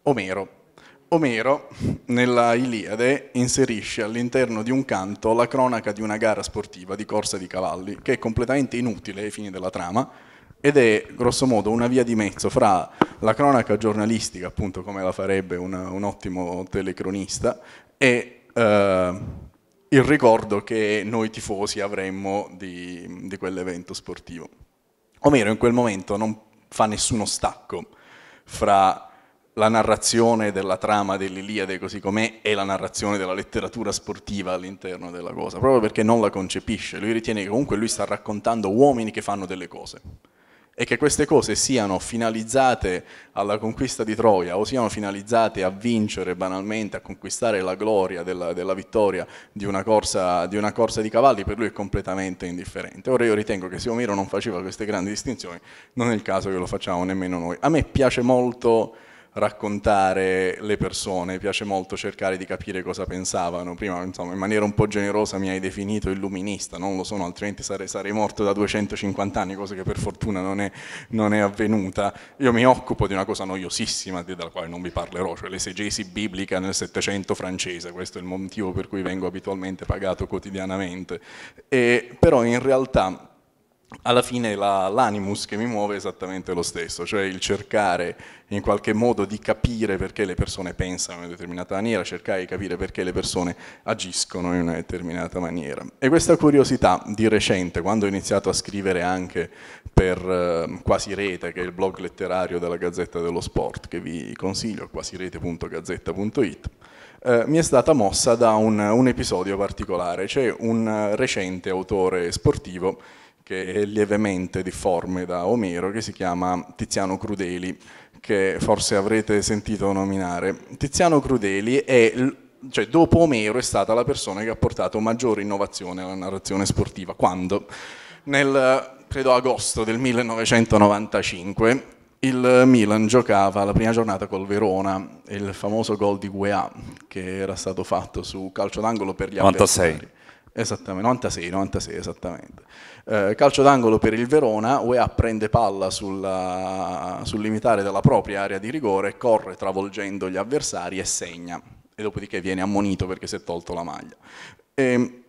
Omero. Omero, nella Iliade, inserisce all'interno di un canto la cronaca di una gara sportiva di corsa di cavalli, che è completamente inutile ai fini della trama, ed è grossomodo una via di mezzo fra la cronaca giornalistica, appunto come la farebbe un, un ottimo telecronista, e... Eh, il ricordo che noi tifosi avremmo di, di quell'evento sportivo. Omero in quel momento non fa nessuno stacco fra la narrazione della trama dell'Iliade così com'è e la narrazione della letteratura sportiva all'interno della cosa, proprio perché non la concepisce, lui ritiene che comunque lui sta raccontando uomini che fanno delle cose e che queste cose siano finalizzate alla conquista di Troia o siano finalizzate a vincere banalmente, a conquistare la gloria della, della vittoria di una, corsa, di una, corsa, di cavalli, per lui è completamente indifferente. Ora io ritengo che se Omero non faceva queste grandi distinzioni, non è il caso che lo facciamo nemmeno noi. A me piace molto raccontare le persone, mi piace molto cercare di capire cosa pensavano. Prima, insomma, in maniera un po' generosa mi hai definito illuminista, non lo sono, altrimenti sarei, sarei morto da 250 anni, cosa che per fortuna non è, non è, avvenuta. Io mi occupo di una cosa noiosissima della quale non vi parlerò, cioè l'esegesi biblica nel Settecento francese, questo è il motivo per cui vengo abitualmente pagato quotidianamente. E, però in realtà alla fine la, l'animus che mi muove è esattamente lo stesso, cioè il cercare in qualche modo di capire perché le persone pensano in una determinata maniera, cercare di capire perché le persone agiscono in una determinata maniera. E questa curiosità di recente, quando ho iniziato a scrivere anche per eh, Quasi Rete, che è il blog letterario della Gazzetta dello Sport, che vi consiglio, quasirete.gazzetta.it, eh, mi è stata mossa da un, un episodio particolare, c'è cioè un eh, recente autore sportivo che è lievemente difforme da Omero, che si chiama Tiziano Crudeli, che forse avrete sentito nominare. Tiziano Crudeli è cioè dopo Omero è stata la persona che ha portato maggiore innovazione alla narrazione sportiva. Quando? Nel, credo, agosto del 1995 il Milan giocava la prima giornata col Verona, il famoso gol di UEA che era stato fatto su calcio d'angolo per gli 96. avversari. Esattamente, 96, 96 esattamente. Eh, calcio d'angolo per il Verona, UEA prende palla sulla, sul limitare della propria area di rigore, corre travolgendo gli avversari e segna. E dopodiché viene ammonito perché si è tolto la maglia. E, ehm,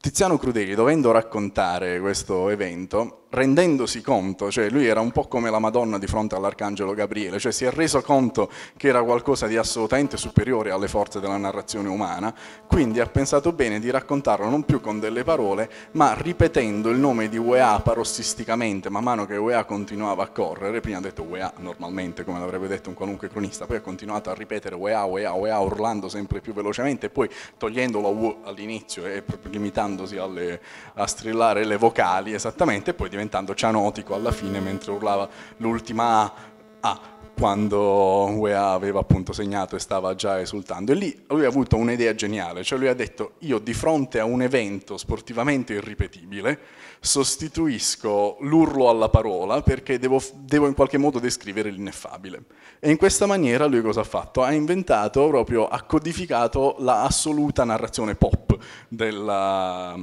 Tiziano Crudeli, dovendo raccontare questo evento, rendendosi conto, cioè lui era un po' come la Madonna di fronte all'Arcangelo Gabriele, cioè si è reso conto che era qualcosa di assolutamente superiore alle forze della narrazione umana, quindi ha pensato bene di raccontarlo non più con delle parole, ma ripetendo il nome di UEA parossisticamente, man mano che UEA continuava a correre, prima ha detto UEA normalmente, come l'avrebbe detto un qualunque cronista, poi ha continuato a ripetere UEA, UEA, UEA, urlando sempre più velocemente, poi togliendo la U all'inizio e limitandosi alle, a strillare le vocali esattamente, e poi diventando diventando cianotico alla fine mentre urlava l'ultima A, A quando UEA aveva appunto segnato e stava già esultando. E lì lui ha avuto un'idea geniale, cioè lui ha detto io di fronte a un evento sportivamente irripetibile sostituisco l'urlo alla parola perché devo, devo, in qualche modo descrivere l'ineffabile. E in questa maniera lui cosa ha fatto? Ha inventato, proprio, ha codificato la assoluta narrazione pop della,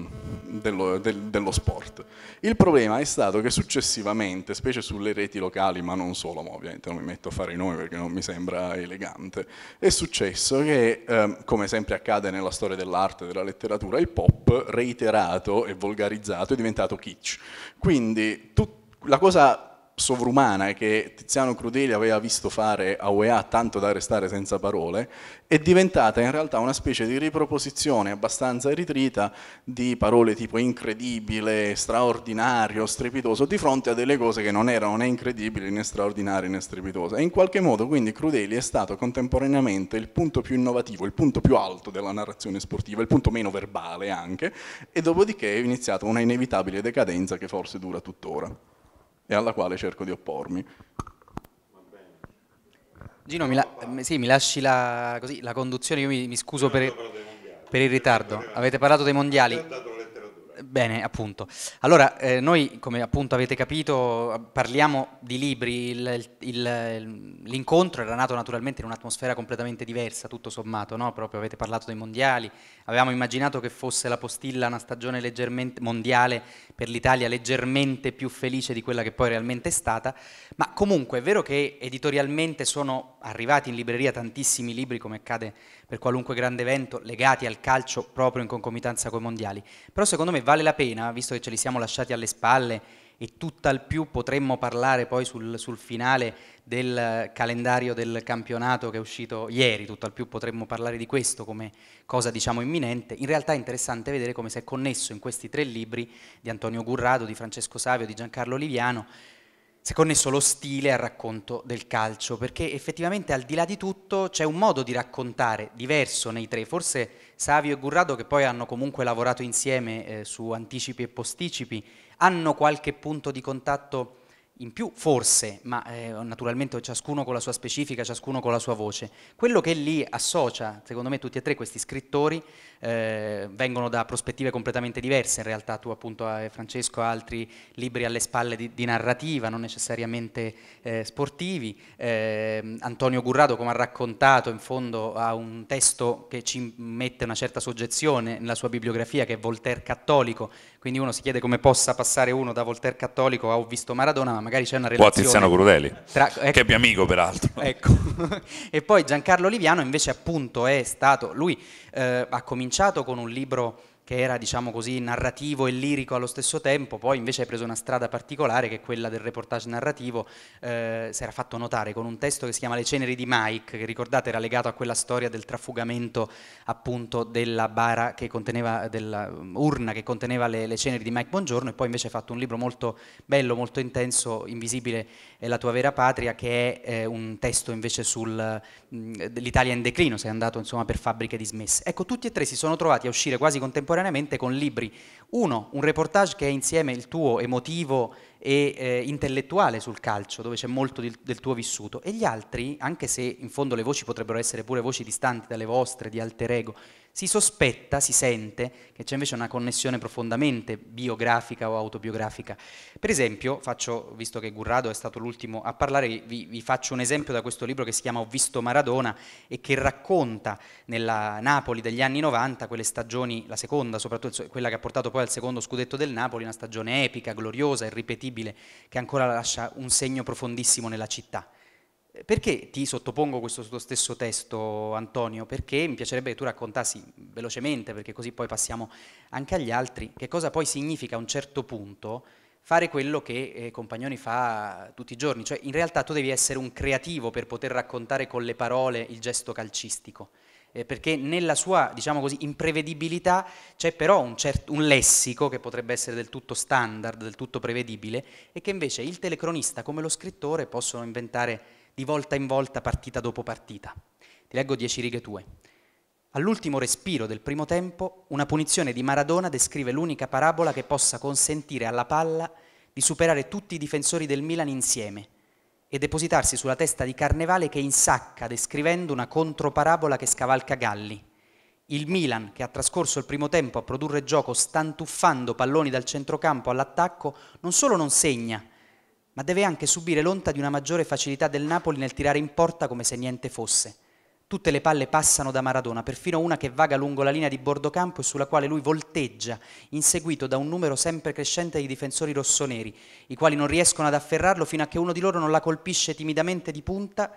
dello, del, dello sport. Il problema è stato che successivamente, specie sulle reti locali, ma non solo, ma ovviamente non mi metto a fare i nomi perché non mi sembra elegante, è successo che, eh, come sempre accade nella storia dell'arte e della letteratura, il pop reiterato e volgarizzato è diventato lato kitsch. Quindi tut, la cosa sovrumana che Tiziano Crudeli aveva visto fare a UEA tanto da restare senza parole, è diventata in realtà una specie di riproposizione abbastanza eritrita di parole tipo incredibile, straordinario, strepitoso, di fronte a delle cose che non erano né incredibili né straordinarie né strepitose. E in qualche modo quindi Crudeli è stato contemporaneamente il punto più innovativo, il punto più alto della narrazione sportiva, il punto meno verbale anche, e dopodiché è iniziata una inevitabile decadenza che forse dura tuttora e alla quale cerco di oppormi. Gino, mi, la, eh, sì, mi lasci la, così, la, conduzione, io mi, mi scuso per, per, il ritardo. Avete parlato dei mondiali. Bene, appunto. Allora, eh, noi, come appunto avete capito, parliamo di libri, l'incontro era nato naturalmente in un'atmosfera completamente diversa, tutto sommato, no? Proprio avete parlato dei mondiali, avevamo immaginato che fosse la postilla una stagione leggermente mondiale per l'Italia leggermente più felice di quella che poi realmente è stata, ma comunque è vero che editorialmente sono arrivati in libreria tantissimi libri, come accade per qualunque grande evento legati al calcio proprio in concomitanza con i mondiali. Però secondo me vale la pena, visto che ce li siamo lasciati alle spalle e tutt'al più potremmo parlare poi sul, sul, finale del calendario del campionato che è uscito ieri, tutt'al più potremmo parlare di questo come cosa diciamo imminente, in realtà è interessante vedere come si è connesso in questi tre libri di Antonio Gurrado, di Francesco Savio, di Giancarlo Liviano, si è connesso lo stile al racconto del calcio, perché effettivamente al di là di tutto c'è un modo di raccontare diverso nei tre, forse Savio e Gurrado che poi hanno comunque lavorato insieme eh, su anticipi e posticipi, hanno qualche punto di contatto in più forse, ma eh, naturalmente ciascuno con la sua specifica, ciascuno con la sua voce. Quello che li associa, secondo me tutti e tre questi scrittori, eh, vengono da prospettive completamente diverse, in realtà tu appunto hai, eh, Francesco ha altri libri alle spalle di, di narrativa, non necessariamente eh, sportivi, ehm, Antonio Gurrado come ha raccontato in fondo ha un testo che ci mette una certa soggezione nella sua bibliografia che è Voltaire cattolico, quindi uno si chiede come possa passare uno da Voltaire cattolico a ho visto Maradona, ma magari c'è una relazione. O a Tiziano Crudeli, tra... ecco. che è mio amico peraltro. Ecco. e poi Giancarlo Liviano invece appunto è stato, lui eh, ha cominciato con un libro che era diciamo così narrativo e lirico allo stesso tempo, poi invece hai preso una strada particolare che è quella del reportage narrativo, eh, si era fatto notare con un testo che si chiama Le ceneri di Mike, che ricordate era legato a quella storia del trafugamento appunto della bara che conteneva, dell'urna che conteneva le, le ceneri di Mike Buongiorno e poi invece hai fatto un libro molto bello, molto intenso, invisibile è la tua vera patria, che è eh, un testo invece sull'Italia mm, in declino, sei andato insomma per fabbriche dismesse. Ecco, tutti e tre si sono trovati a uscire quasi contemporaneamente con libri. Uno, un reportage che è insieme il tuo emotivo e eh, intellettuale sul calcio, dove c'è molto di, del tuo vissuto, e gli altri, anche se in fondo le voci potrebbero essere pure voci distanti dalle vostre, di alter ego, si sospetta, si sente, che c'è invece una connessione profondamente biografica o autobiografica. Per esempio, faccio, visto che Gurrado è stato l'ultimo a parlare, vi, vi, faccio un esempio da questo libro che si chiama Ho visto Maradona e che racconta nella Napoli degli anni 90 quelle stagioni, la seconda, soprattutto quella che ha portato poi al secondo scudetto del Napoli, una stagione epica, gloriosa, irripetibile, che ancora lascia un segno profondissimo nella città. Perché ti sottopongo questo tuo stesso testo, Antonio? Perché mi piacerebbe che tu raccontassi velocemente, perché così poi passiamo anche agli altri, che cosa poi significa a un certo punto fare quello che eh, Compagnoni fa tutti i giorni. Cioè, in realtà tu devi essere un creativo per poter raccontare con le parole il gesto calcistico. Eh, perché nella sua, diciamo così, imprevedibilità c'è però un, un, lessico che potrebbe essere del tutto standard, del tutto prevedibile, e che invece il telecronista come lo scrittore possono inventare di volta in volta, partita dopo partita. Ti leggo dieci righe tue. All'ultimo respiro del primo tempo, una punizione di Maradona descrive l'unica parabola che possa consentire alla palla di superare tutti i difensori del Milan insieme e depositarsi sulla testa di Carnevale che insacca descrivendo una controparabola che scavalca Galli. Il Milan, che ha trascorso il primo tempo a produrre gioco stantuffando palloni dal centrocampo all'attacco, non solo non segna, ma deve anche subire l'onta di una maggiore facilità del Napoli nel tirare in porta come se niente fosse. Tutte le palle passano da Maradona, perfino una che vaga lungo la linea di bordocampo e sulla quale lui volteggia, inseguito da un numero sempre crescente di difensori rossoneri, i quali non riescono ad afferrarlo fino a che uno di loro non la colpisce timidamente di punta,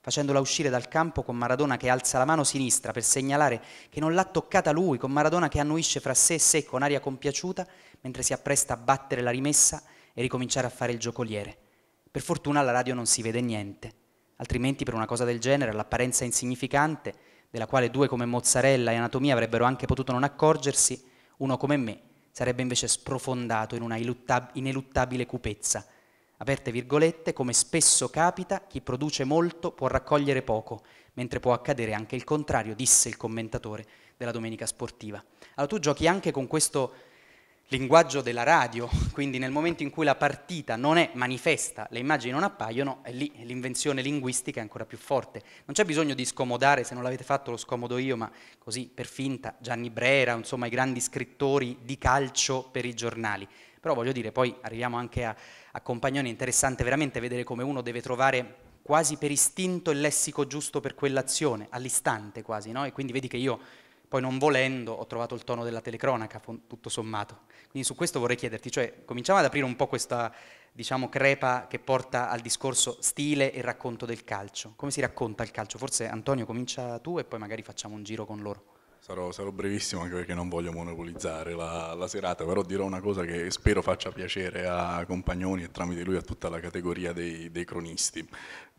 facendola uscire dal campo con Maradona che alza la mano sinistra per segnalare che non l'ha toccata lui, con Maradona che annuisce fra sé e sé con aria compiaciuta mentre si appresta a battere la rimessa e ricominciare a fare il giocoliere. Per fortuna alla radio non si vede niente, altrimenti per una cosa del genere all'apparenza insignificante, della quale due come Mozzarella e Anatomia avrebbero anche potuto non accorgersi, uno come me sarebbe invece sprofondato in una ineluttabile cupezza. Aperte virgolette, come spesso capita, chi produce molto può raccogliere poco, mentre può accadere anche il contrario, disse il commentatore della domenica sportiva. Allora tu giochi anche con questo linguaggio della radio, quindi nel momento in cui la partita non è manifesta, le immagini non appaiono, è lì l'invenzione linguistica è ancora più forte. Non c'è bisogno di scomodare, se non l'avete fatto lo scomodo io, ma così per finta, Gianni Brera, insomma i grandi scrittori di calcio per i giornali. Però voglio dire, poi arriviamo anche a, a Compagnoni, è interessante veramente vedere come uno deve trovare quasi per istinto il lessico giusto per quell'azione, all'istante quasi, no? E quindi vedi che io poi non volendo ho trovato il tono della telecronaca, tutto sommato. Quindi su questo vorrei chiederti, cioè cominciamo ad aprire un po' questa, diciamo, crepa che porta al discorso stile e racconto del calcio. Come si racconta il calcio? Forse Antonio comincia tu e poi magari facciamo un giro con loro. Sarò, sarò brevissimo anche perché non voglio monopolizzare la, la, serata, però dirò una cosa che spero faccia piacere a Compagnoni e tramite lui a tutta la categoria dei, dei cronisti.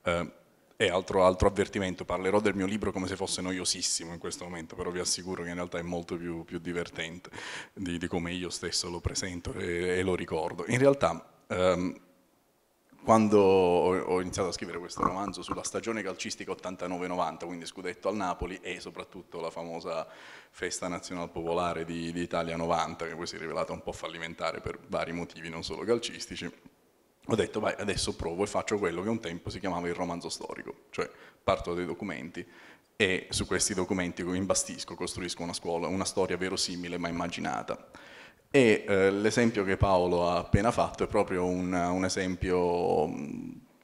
Eh, e altro, altro avvertimento, parlerò del mio libro come se fosse noiosissimo in questo momento, però vi assicuro che in realtà è molto più, più divertente di, di, come io stesso lo presento e, e lo ricordo. In realtà... Um, quando ho iniziato a scrivere questo romanzo sulla stagione calcistica 89-90, quindi scudetto al Napoli e soprattutto la famosa festa nazionale popolare di, di Italia 90, che poi si è rivelata un po' fallimentare per vari motivi, non solo calcistici, ho detto vai adesso provo e faccio quello che un tempo si chiamava il romanzo storico, cioè parto dai documenti e su questi documenti imbastisco, costruisco una scuola, una storia verosimile ma immaginata. E eh, l'esempio che Paolo ha appena fatto è proprio un, un esempio,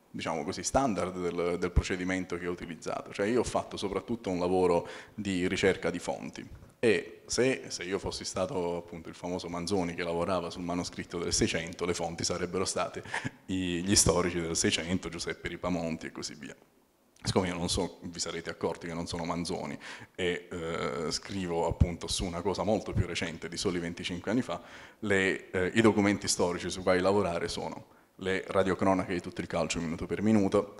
diciamo così, standard del, del procedimento che ho utilizzato. Cioè io ho fatto soprattutto un lavoro di ricerca di fonti, e se, se, io fossi stato appunto il famoso Manzoni che lavorava sul manoscritto del 600, le fonti sarebbero state gli storici del 600, Giuseppe Ripamonti e così via. Siccome io non so, vi sarete accorti che non sono Manzoni e eh, scrivo appunto su una cosa molto più recente di soli 25 anni fa, le, eh, i documenti storici su cui lavorare sono le radiocronache di tutto il calcio minuto per minuto,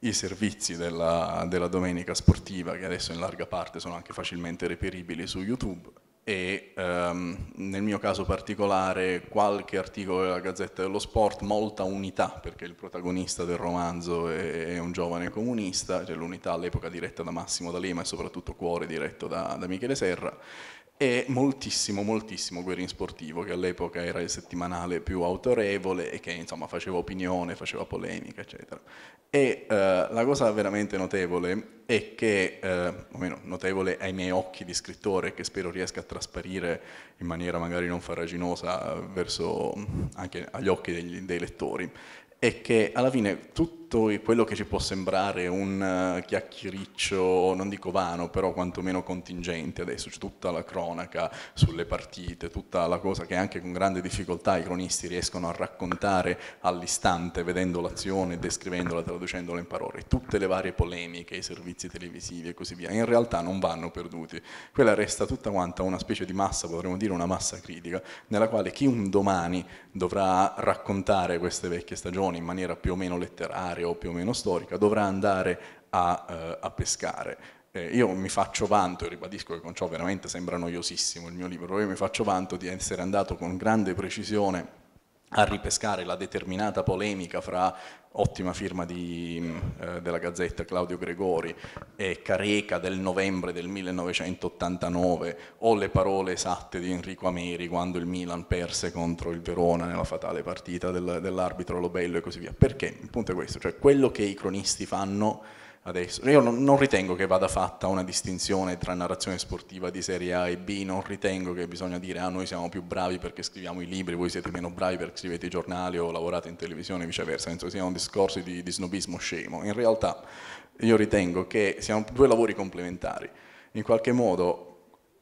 i servizi della, della, domenica sportiva, che adesso in larga parte sono anche facilmente reperibili su YouTube, e ehm, nel mio caso particolare qualche articolo della Gazzetta dello Sport, molta unità, perché il protagonista del romanzo è, è un giovane comunista, cioè l'unità all'epoca diretta da Massimo D'Alema e soprattutto Cuore diretto da, da Michele Serra, e moltissimo, moltissimo Guerin Sportivo, che all'epoca era il settimanale più autorevole e che insomma faceva opinione, faceva polemica, eccetera. E eh, la cosa veramente notevole è che, eh, o meno notevole ai miei occhi di scrittore, che spero riesca a trasparire in maniera magari non farraginosa verso mm, anche agli occhi degli, dei lettori, è che alla fine tutti tutto quello che ci può sembrare un eh, chiacchiericcio, non dico vano, però quantomeno contingente adesso, c'è tutta la cronaca sulle partite, tutta la cosa che anche con grande difficoltà i cronisti riescono a raccontare all'istante, vedendo l'azione, descrivendola, traducendola in parole, tutte le varie polemiche, i servizi televisivi e così via, in realtà non vanno perduti. Quella resta tutta quanta una specie di massa, potremmo dire una massa critica, nella quale chi un domani dovrà raccontare queste vecchie stagioni in maniera più o meno letteraria, o più o meno storica, dovrà andare a, uh, a pescare. Eh, io mi faccio vanto, e ribadisco che con ciò veramente sembra noiosissimo il mio libro, io mi faccio vanto di essere andato con grande precisione a ripescare la determinata polemica fra ottima firma di, eh, della Gazzetta Claudio Gregori e Careca del novembre del 1989 o le parole esatte di Enrico Ameri quando il Milan perse contro il Verona nella fatale partita del, dell'arbitro Lobello e così via. Perché? Il punto è questo, cioè quello che i cronisti fanno adesso. Io non, non, ritengo che vada fatta una distinzione tra narrazione sportiva di serie A e B, non ritengo che bisogna dire ah noi siamo più bravi perché scriviamo i libri, voi siete meno bravi perché scrivete i giornali o lavorate in televisione e viceversa, penso sia un discorso di, di snobismo scemo. In realtà io ritengo che siamo due lavori complementari. In qualche modo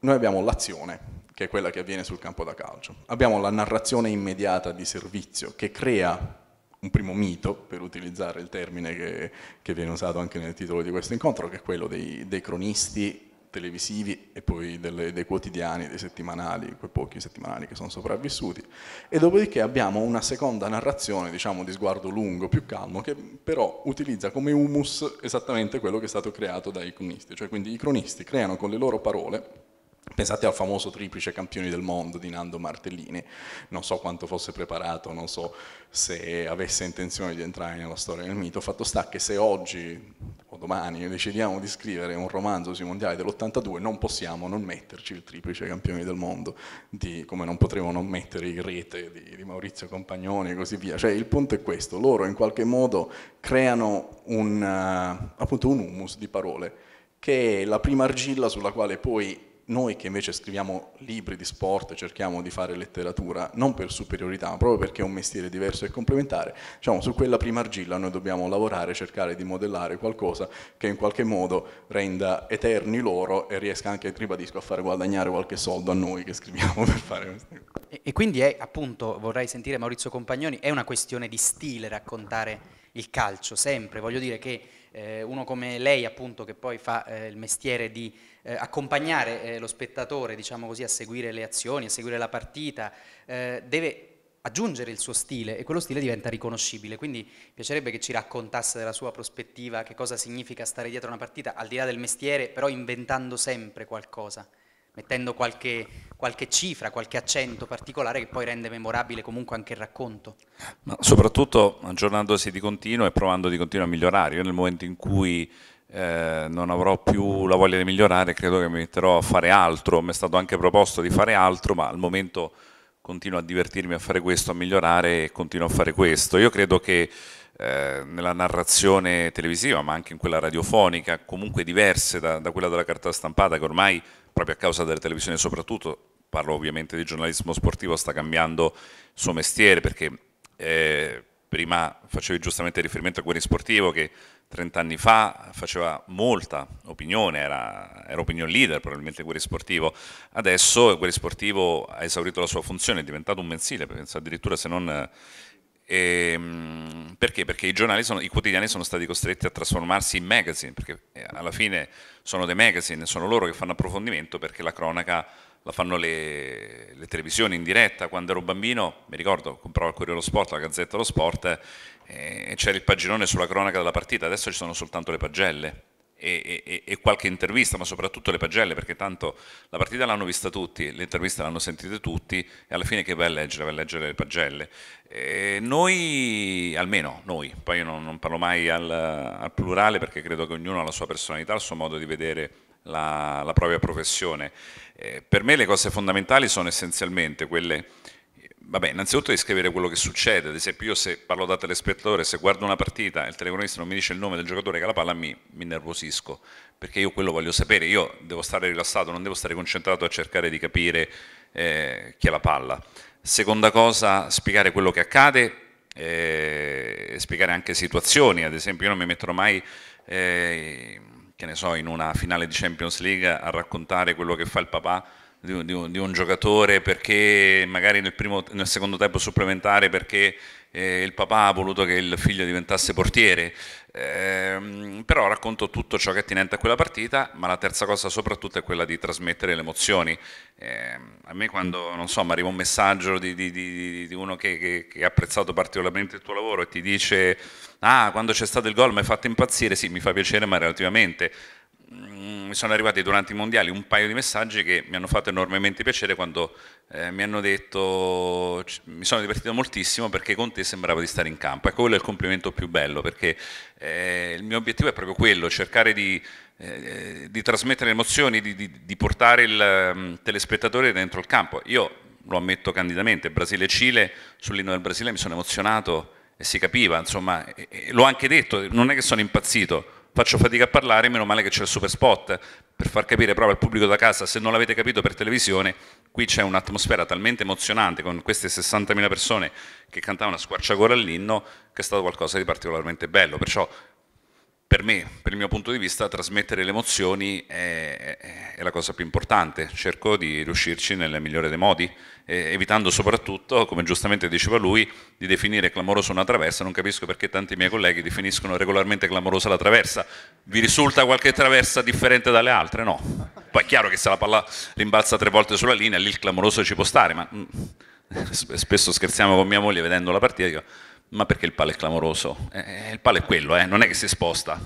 noi abbiamo l'azione, che è quella che avviene sul campo da calcio, abbiamo la narrazione immediata di servizio che crea un primo mito, per utilizzare il termine che, che, viene usato anche nel titolo di questo incontro, che è quello dei, dei cronisti televisivi e poi delle, dei quotidiani, dei settimanali, quei pochi settimanali che sono sopravvissuti. E dopodiché abbiamo una seconda narrazione, diciamo di sguardo lungo, più calmo, che però utilizza come humus esattamente quello che è stato creato dai cronisti, cioè quindi i cronisti creano con le loro parole Pensate al famoso triplice campione del mondo di Nando Martellini, non so quanto fosse preparato, non so se avesse intenzione di entrare nella storia del mito, fatto sta che se oggi o domani decidiamo di scrivere un romanzo sui mondiali dell'82 non possiamo non metterci il triplice campione del mondo, di, come non potremo non mettere il rete di, di Maurizio Compagnoni e così via. Cioè il punto è questo, loro in qualche modo creano un, eh, appunto un humus di parole che è la prima argilla sulla quale poi noi che invece scriviamo libri di sport, cerchiamo di fare letteratura, non per superiorità, ma proprio perché è un mestiere diverso e complementare, diciamo, su quella prima argilla noi dobbiamo lavorare, cercare di modellare qualcosa che in qualche modo renda eterni loro e riesca anche, ribadisco, a fare guadagnare qualche soldo a noi che scriviamo per fare queste cose. E, e quindi è appunto, vorrei sentire Maurizio Compagnoni, è una questione di stile raccontare il calcio, sempre, voglio dire che eh, uno come lei appunto che poi fa eh, il mestiere di eh, accompagnare eh, lo spettatore diciamo così, a seguire le azioni, a seguire la partita, eh, deve aggiungere il suo stile e quello stile diventa riconoscibile, quindi piacerebbe che ci raccontasse della sua prospettiva che cosa significa stare dietro una partita, al di là del mestiere, però inventando sempre qualcosa, mettendo qualche, qualche cifra, qualche accento particolare che poi rende memorabile comunque anche il racconto. Ma soprattutto aggiornandosi di continuo e provando di continuo a migliorare, io nel momento in cui eh, non avrò più la voglia di migliorare, credo che mi metterò a fare altro, mi è stato anche proposto di fare altro, ma al momento continuo a divertirmi a fare questo, a migliorare e continuo a fare questo. Io credo che eh, nella narrazione televisiva, ma anche in quella radiofonica, comunque diverse da, da quella della carta stampata, che ormai, proprio a causa della televisione soprattutto, parlo ovviamente di giornalismo sportivo, sta cambiando il suo mestiere, perché eh, Prima facevi giustamente riferimento a Guerri Sportivo che 30 anni fa faceva molta opinione, era, era opinion leader probabilmente Guerri Sportivo. Adesso Guerri Sportivo ha esaurito la sua funzione, è diventato un mensile, penso addirittura se non... Ehm, perché? Perché i, sono, i quotidiani sono stati costretti a trasformarsi in magazine, perché eh, alla fine sono dei magazine, sono loro che fanno approfondimento perché la cronaca la fanno le, le, televisioni in diretta. Quando ero bambino, mi ricordo, compravo il Corriere dello Sport, la Gazzetta dello Sport, eh, e c'era il paginone sulla cronaca della partita, adesso ci sono soltanto le pagelle. E, e, e, qualche intervista, ma soprattutto le pagelle, perché tanto la partita l'hanno vista tutti, le interviste l'hanno sentite tutti e alla fine che vai a leggere? Vai a leggere le pagelle. E eh, noi, almeno noi, poi io non, non parlo mai al, al, plurale perché credo che ognuno ha la sua personalità, il suo modo di vedere la, la propria professione. Eh, per me le cose fondamentali sono essenzialmente quelle, vabbè, innanzitutto di scrivere quello che succede, ad esempio io se parlo da telespettatore, se guardo una partita e il telecronista non mi dice il nome del giocatore che ha la palla mi, mi nervosisco, perché io quello voglio sapere, io devo stare rilassato, non devo stare concentrato a cercare di capire eh, chi ha la palla. Seconda cosa, spiegare quello che accade, eh, spiegare anche situazioni, ad esempio io non mi metterò mai... Eh, che ne so, in una finale di Champions League a raccontare quello che fa il papà di un, di un, di un giocatore perché magari nel, primo, nel, secondo tempo supplementare perché eh, il papà ha voluto che il figlio diventasse portiere, eh, però racconto tutto ciò che è attinente a quella partita, ma la terza cosa soprattutto è quella di trasmettere le emozioni. Eh, a me quando, non so, mi arriva un messaggio di, di uno che, che, che ha apprezzato particolarmente il tuo lavoro e ti dice ah quando c'è stato il gol mi hai fatto impazzire, sì mi fa piacere ma relativamente. Mm, mi sono arrivati durante i mondiali un paio di messaggi che mi hanno fatto enormemente piacere quando eh, mi hanno detto mi sono divertito moltissimo perché con te sembrava di stare in campo. Ecco, quello è il complimento più bello perché eh, il mio obiettivo è proprio quello, cercare di, eh, di trasmettere emozioni, di, di, di portare il um, telespettatore dentro il campo. Io lo ammetto candidamente, Brasile-Cile, sull'inno del Brasile mi sono emozionato e si capiva, insomma, l'ho anche detto, non è che sono impazzito, faccio fatica a parlare, meno male che c'è il super spot, per far capire proprio al pubblico da casa, se non l'avete capito per televisione, qui c'è un'atmosfera talmente emozionante con queste 60.000 persone che cantavano a squarciagola all'inno, che è stato qualcosa di particolarmente bello, perciò per me, per il mio punto di vista, trasmettere le emozioni è, è, la cosa più importante. Cerco di riuscirci nel migliore dei modi, eh, evitando soprattutto, come giustamente diceva lui, di definire clamoroso una traversa. Non capisco perché tanti miei colleghi definiscono regolarmente clamorosa la traversa. Vi risulta qualche traversa differente dalle altre? No. Poi è chiaro che se la palla rimbalza tre volte sulla linea, lì il clamoroso ci può stare, ma mh, mm, spesso scherziamo con mia moglie vedendo la partita, dico, ma perché il palo è clamoroso? Eh, il palo è quello, eh, non è che si sposta.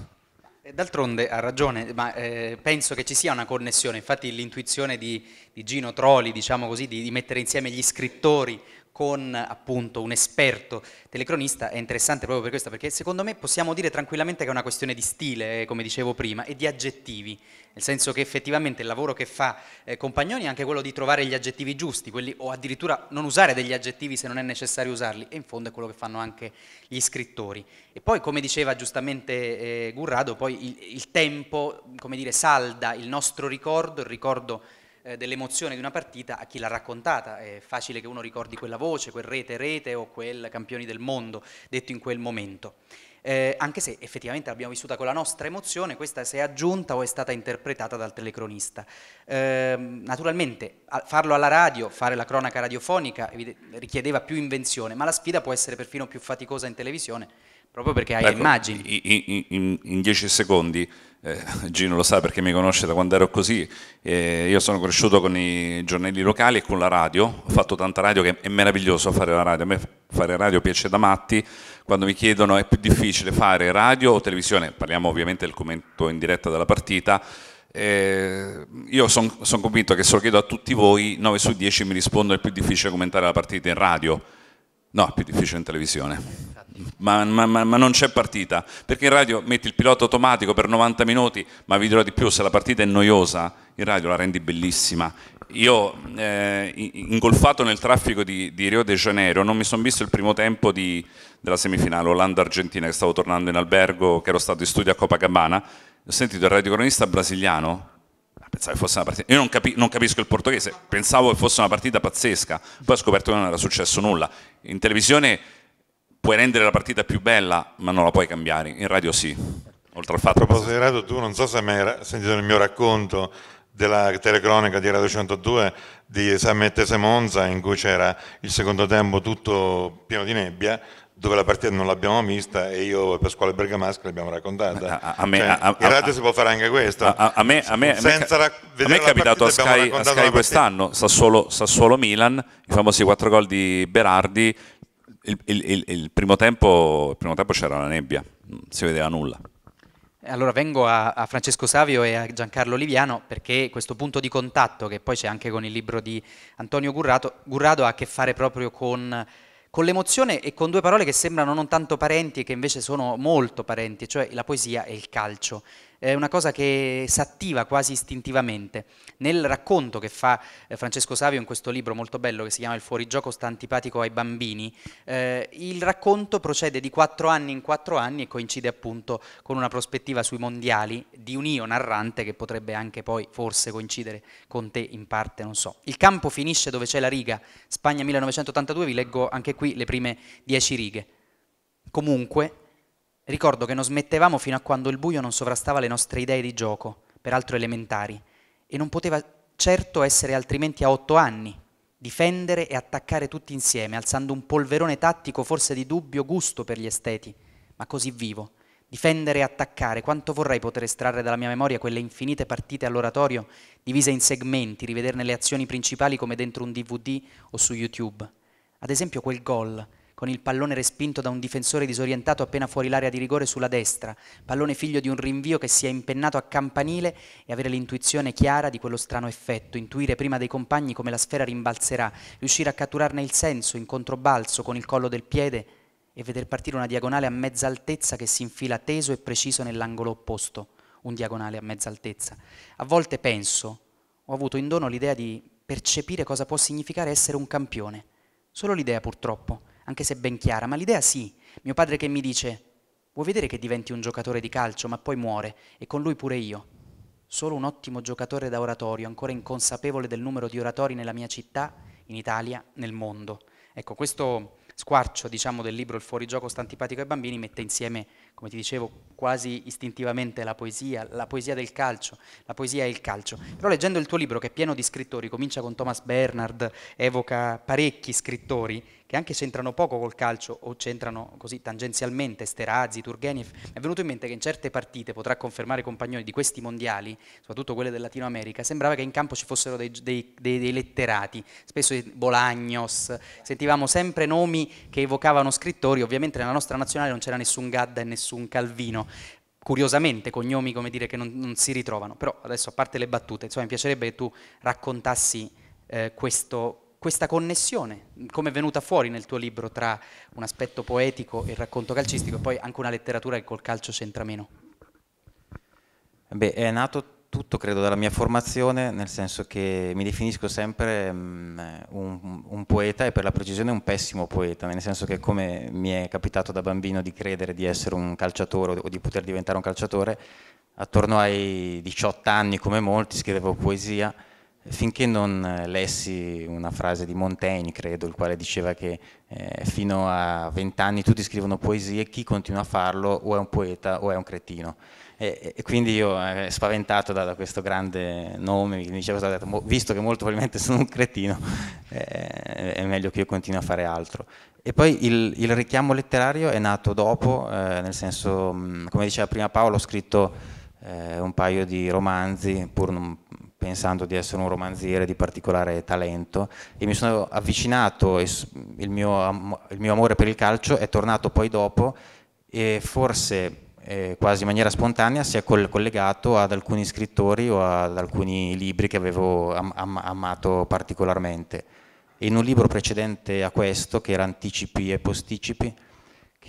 Eh, d'altronde ha ragione, ma eh, penso che ci sia una connessione, infatti l'intuizione di, di Gino Troli, diciamo così, di, di mettere insieme gli scrittori con appunto un esperto telecronista è interessante proprio per questo, perché secondo me possiamo dire tranquillamente che è una questione di stile, eh, come dicevo prima, e di aggettivi, nel senso che effettivamente il lavoro che fa eh, Compagnoni è anche quello di trovare gli aggettivi giusti, quelli, o addirittura non usare degli aggettivi se non è necessario usarli, e in fondo è quello che fanno anche gli scrittori. E poi, come diceva giustamente eh, Gurrado, poi il, il tempo, come dire, salda il nostro ricordo, il ricordo eh, dell'emozione di una partita a chi l'ha raccontata. È facile che uno ricordi quella voce, quel rete rete o quel campioni del mondo detto in quel momento. Eh, anche se effettivamente l'abbiamo vissuta con la nostra emozione, questa si è aggiunta o è stata interpretata dal telecronista. Eh, naturalmente farlo alla radio, fare la cronaca radiofonica richiedeva più invenzione, ma la sfida può essere perfino più faticosa in televisione proprio perché hai ecco, immagini. In dieci secondi, eh, Gino lo sa perché mi conosce da quando ero così, eh, io sono cresciuto con i giornali locali e con la radio, ho fatto tanta radio che è meraviglioso fare la radio, a me fare radio piace da matti, quando mi chiedono è più difficile fare radio o televisione, parliamo ovviamente del commento in diretta della partita, eh, io sono son convinto che se lo chiedo a tutti voi, 9 su 10 mi rispondono è più difficile commentare la partita in radio, no, è più difficile in televisione ma, ma, ma, non c'è partita, perché in radio metti il pilota automatico per 90 minuti, ma vi dirò di più, se la partita è noiosa, in radio la rendi bellissima. Io, eh, ingolfato nel traffico di, di, Rio de Janeiro, non mi sono visto il primo tempo di, della semifinale Olanda-Argentina, che stavo tornando in albergo, che ero stato in studio a Copacabana, ho sentito il radiocronista brasiliano, ah, pensavo fosse una partita, io non, capi, non, capisco il portoghese, pensavo che fosse una partita pazzesca, poi ho scoperto che non era successo nulla. In televisione puoi rendere la partita più bella, ma non la puoi cambiare. In radio sì. Oltre al fatto. A proposito di radio, tu non so se hai mai sentito il mio racconto della telecronica di Radio 102 di Sammettese Monza in cui c'era il secondo tempo tutto pieno di nebbia dove la partita non l'abbiamo vista e io e Pasquale Bergamasca l'abbiamo raccontata. A, me, cioè, a, in radio si può fare anche questo. A, me, me, Senza me è capitato a Sky, Sky quest'anno, Sassuolo, Sassuolo Milan, i famosi quattro gol di Berardi, il, il, il, primo tempo, c'era la nebbia, non si vedeva nulla. Allora vengo a, a, Francesco Savio e a Giancarlo Liviano perché questo punto di contatto che poi c'è anche con il libro di Antonio Gurrato, Gurrado ha a che fare proprio con, con l'emozione e con due parole che sembrano non tanto parenti e che invece sono molto parenti, cioè la poesia e il calcio è una cosa che s'attiva quasi istintivamente. Nel racconto che fa eh, Francesco Savio in questo libro molto bello che si chiama Il fuorigioco sta antipatico ai bambini, eh, il racconto procede di quattro anni in quattro anni e coincide appunto con una prospettiva sui mondiali di un io narrante che potrebbe anche poi forse coincidere con te in parte, non so. Il campo finisce dove c'è la riga, Spagna 1982, vi leggo anche qui le prime dieci righe. Comunque, Ricordo che non smettevamo fino a quando il buio non sovrastava le nostre idee di gioco, peraltro elementari, e non poteva certo essere altrimenti a otto anni, difendere e attaccare tutti insieme, alzando un polverone tattico forse di dubbio gusto per gli esteti, ma così vivo. Difendere e attaccare, quanto vorrei poter estrarre dalla mia memoria quelle infinite partite all'oratorio divise in segmenti, rivederne le azioni principali come dentro un DVD o su YouTube. Ad esempio quel gol, con il pallone respinto da un difensore disorientato appena fuori l'area di rigore sulla destra, pallone figlio di un rinvio che si è impennato a campanile e avere l'intuizione chiara di quello strano effetto, intuire prima dei compagni come la sfera rimbalzerà, riuscire a catturarne il senso in controbalzo con il collo del piede e veder partire una diagonale a mezza altezza che si infila teso e preciso nell'angolo opposto, un diagonale a mezza altezza. A volte penso, ho avuto in dono l'idea di percepire cosa può significare essere un campione. Solo l'idea purtroppo anche se ben chiara, ma l'idea sì. Mio padre che mi dice, vuoi vedere che diventi un giocatore di calcio, ma poi muore, e con lui pure io. Solo un ottimo giocatore da oratorio, ancora inconsapevole del numero di oratori nella mia città, in Italia, nel mondo. Ecco, questo squarcio diciamo, del libro Il fuorigioco antipatico ai bambini mette insieme, come ti dicevo, quasi istintivamente la poesia, la poesia del calcio, la poesia e il calcio. Però leggendo il tuo libro, che è pieno di scrittori, comincia con Thomas Bernard, evoca parecchi scrittori, che anche c'entrano poco col calcio o c'entrano così tangenzialmente, Sterazzi, Turgenev, è venuto in mente che in certe partite, potrà confermare Compagnoni, di questi mondiali, soprattutto quelle del Latino America, sembrava che in campo ci fossero dei, dei, dei, dei letterati, spesso Bolagnos, sentivamo sempre nomi che evocavano scrittori, ovviamente nella nostra nazionale non c'era nessun Gadda e nessun Calvino, curiosamente cognomi come dire che non, non, si ritrovano, però adesso a parte le battute, insomma mi piacerebbe che tu raccontassi eh, questo, questa connessione, come è venuta fuori nel tuo libro tra un aspetto poetico e il racconto calcistico e poi anche una letteratura che col calcio c'entra meno? Beh, è nato tutto credo dalla mia formazione, nel senso che mi definisco sempre um, un, un, poeta e per la precisione un pessimo poeta, nel senso che come mi è capitato da bambino di credere di essere un calciatore o di poter diventare un calciatore, attorno ai 18 anni come molti scrivevo poesia finché non eh, lessi una frase di Montaigne, credo, il quale diceva che eh, fino a vent'anni tutti scrivono poesie, chi continua a farlo o è un poeta o è un cretino. E, e quindi io, eh, spaventato da, da, questo grande nome, mi dicevo, ho detto, visto che molto probabilmente sono un cretino, eh, eh, è meglio che io continui a fare altro. E poi il, il richiamo letterario è nato dopo, eh, nel senso, mm, come diceva prima Paolo, ho scritto un paio di romanzi, pur non pensando di essere un romanziere di particolare talento e mi sono avvicinato e il mio, il mio amore per il calcio è tornato poi dopo e forse eh, quasi in maniera spontanea si è collegato ad alcuni scrittori o ad alcuni libri che avevo am am amato particolarmente. In un libro precedente a questo, che era Anticipi e Posticipi,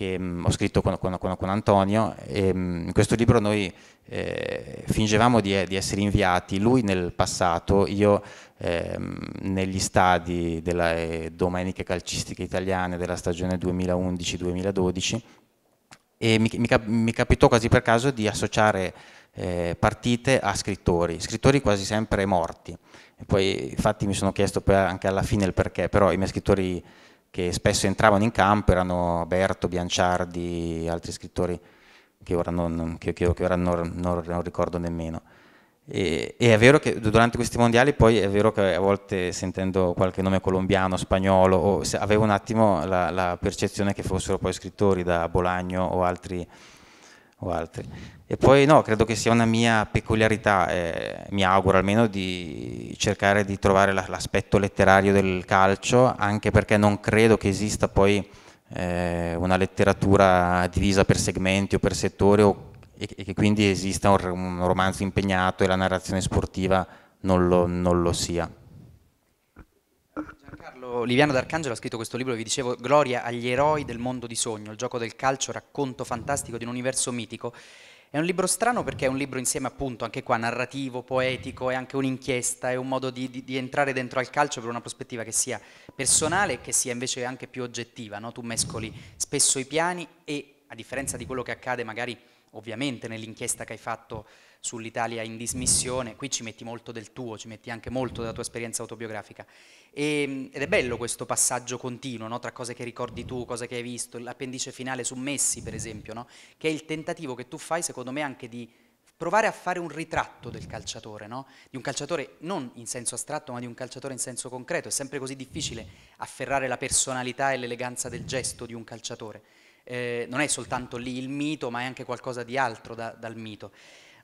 che mh, mm, ho scritto con, con, con Antonio, e, mh, mm, in questo libro noi eh, fingevamo di, di, essere inviati, lui nel passato, io ehm, negli stadi delle eh, domeniche calcistiche italiane della stagione 2011-2012 e mi, mi, mi, capitò quasi per caso di associare eh, partite a scrittori, scrittori quasi sempre morti. E poi infatti mi sono chiesto anche alla fine il perché, però i miei scrittori che spesso entravano in campo, erano Berto, Bianciardi, altri scrittori che ora non, che, che ora non, non, non ricordo nemmeno. E, e, è vero che durante questi mondiali poi è vero che a volte sentendo qualche nome colombiano, spagnolo, o, avevo un attimo la, la percezione che fossero poi scrittori da Bolagno o altri o altri. E poi no, credo che sia una mia peculiarità, eh, mi auguro almeno di cercare di trovare l'aspetto letterario del calcio, anche perché non credo che esista poi eh, una letteratura divisa per segmenti o per settori o, e, e, che quindi esista un, un, romanzo impegnato e la narrazione sportiva non lo, non lo sia. Liviano D'Arcangelo ha scritto questo libro, vi dicevo, Gloria agli eroi del mondo di sogno, il gioco del calcio, racconto fantastico di un universo mitico. È un libro strano perché è un libro insieme appunto anche qua narrativo, poetico, è anche un'inchiesta, è un modo di, di, di, entrare dentro al calcio per una prospettiva che sia personale e che sia invece anche più oggettiva. No? Tu mescoli spesso i piani e a differenza di quello che accade magari ovviamente nell'inchiesta che hai fatto sull'Italia in dismissione, qui ci metti molto del tuo, ci metti anche molto della tua esperienza autobiografica. E, ehm, ed è bello questo passaggio continuo no? tra cose che ricordi tu, cose che hai visto, l'appendice finale su Messi per esempio, no? che è il tentativo che tu fai secondo me anche di provare a fare un ritratto del calciatore, no? di un calciatore non in senso astratto ma di un calciatore in senso concreto, è sempre così difficile afferrare la personalità e l'eleganza del gesto di un calciatore. Eh, non è soltanto lì il mito, ma è anche qualcosa di altro da, dal mito.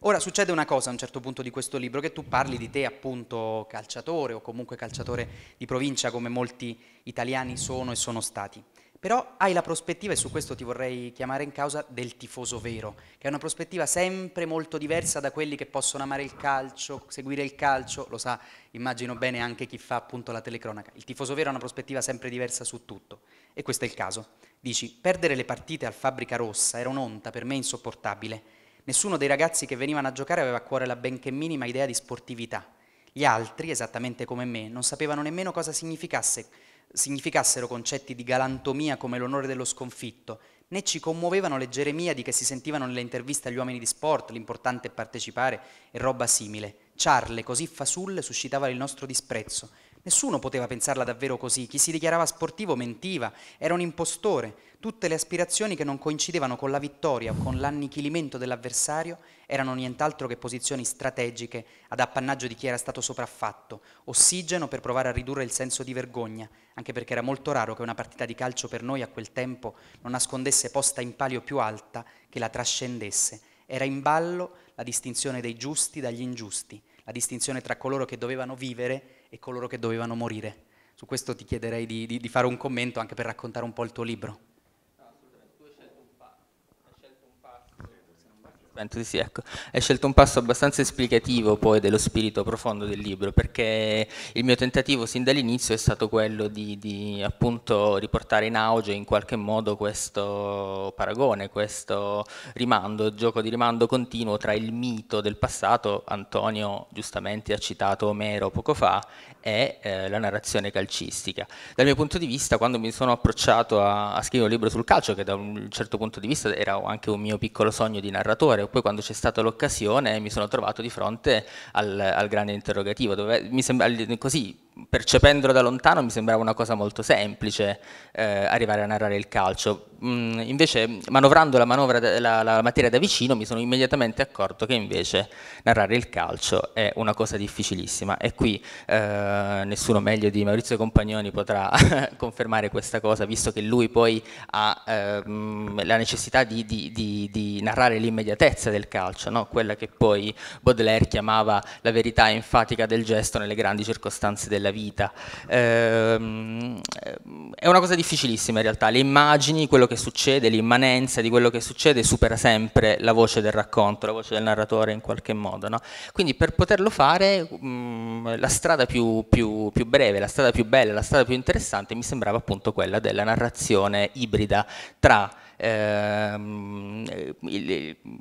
Ora succede una cosa a un certo punto di questo libro, che tu parli di te appunto calciatore o comunque calciatore di provincia come molti italiani sono e sono stati. Però hai la prospettiva, e su questo ti vorrei chiamare in causa, del tifoso vero, che è una prospettiva sempre molto diversa da quelli che possono amare il calcio, seguire il calcio, lo sa, immagino bene anche chi fa appunto la telecronaca. Il tifoso vero ha una prospettiva sempre diversa su tutto, e questo è il caso. Dici, perdere le partite al Fabbrica Rossa era un'onta per me insopportabile Nessuno dei ragazzi che venivano a giocare aveva a cuore la benché minima idea di sportività. Gli altri, esattamente come me, non sapevano nemmeno cosa significasse, significassero concetti di galantomia come l'onore dello sconfitto, né ci commuovevano le geremiadi che si sentivano nelle interviste agli uomini di sport, l'importante è partecipare e roba simile. Charle, così fasulle, suscitava il nostro disprezzo. Nessuno poteva pensarla davvero così, chi si dichiarava sportivo mentiva, era un impostore. Tutte le aspirazioni che non coincidevano con la vittoria o con l'annichilimento dell'avversario erano nient'altro che posizioni strategiche ad appannaggio di chi era stato sopraffatto, ossigeno per provare a ridurre il senso di vergogna, anche perché era molto raro che una partita di calcio per noi a quel tempo non nascondesse posta in palio più alta che la trascendesse. Era in ballo la distinzione dei giusti dagli ingiusti, la distinzione tra coloro che dovevano vivere e coloro che dovevano morire. Su questo ti chiederei di, di, di fare un commento anche per raccontare un po' il tuo libro. Penso di sì, ecco. Hai scelto un passo abbastanza esplicativo poi dello spirito profondo del libro, perché il mio tentativo sin dall'inizio è stato quello di, di appunto riportare in auge in qualche modo questo paragone, questo rimando, gioco di rimando continuo tra il mito del passato, Antonio giustamente ha citato Omero poco fa, è eh, la narrazione calcistica. Dal mio punto di vista, quando mi sono approcciato a, a, scrivere un libro sul calcio, che da un certo punto di vista era anche un mio piccolo sogno di narratore, poi quando c'è stata l'occasione mi sono trovato di fronte al, al grande interrogativo, dove mi sembra così percependolo da lontano mi sembrava una cosa molto semplice eh, arrivare a narrare il calcio, mm, invece manovrando la, manovra la, la, materia da vicino mi sono immediatamente accorto che invece narrare il calcio è una cosa difficilissima e qui eh, nessuno meglio di Maurizio Compagnoni potrà confermare questa cosa visto che lui poi ha eh, la necessità di, di, di, di, narrare l'immediatezza del calcio, no? quella che poi Baudelaire chiamava la verità enfatica del gesto nelle grandi circostanze della della vita. Ehm, è una cosa difficilissima in realtà, le immagini, quello che succede, l'immanenza di quello che succede supera sempre la voce del racconto, la voce del narratore in qualche modo. No? Quindi per poterlo fare mh, mm, la strada più, più, più breve, la strada più bella, la strada più interessante mi sembrava appunto quella della narrazione ibrida tra ehm, il,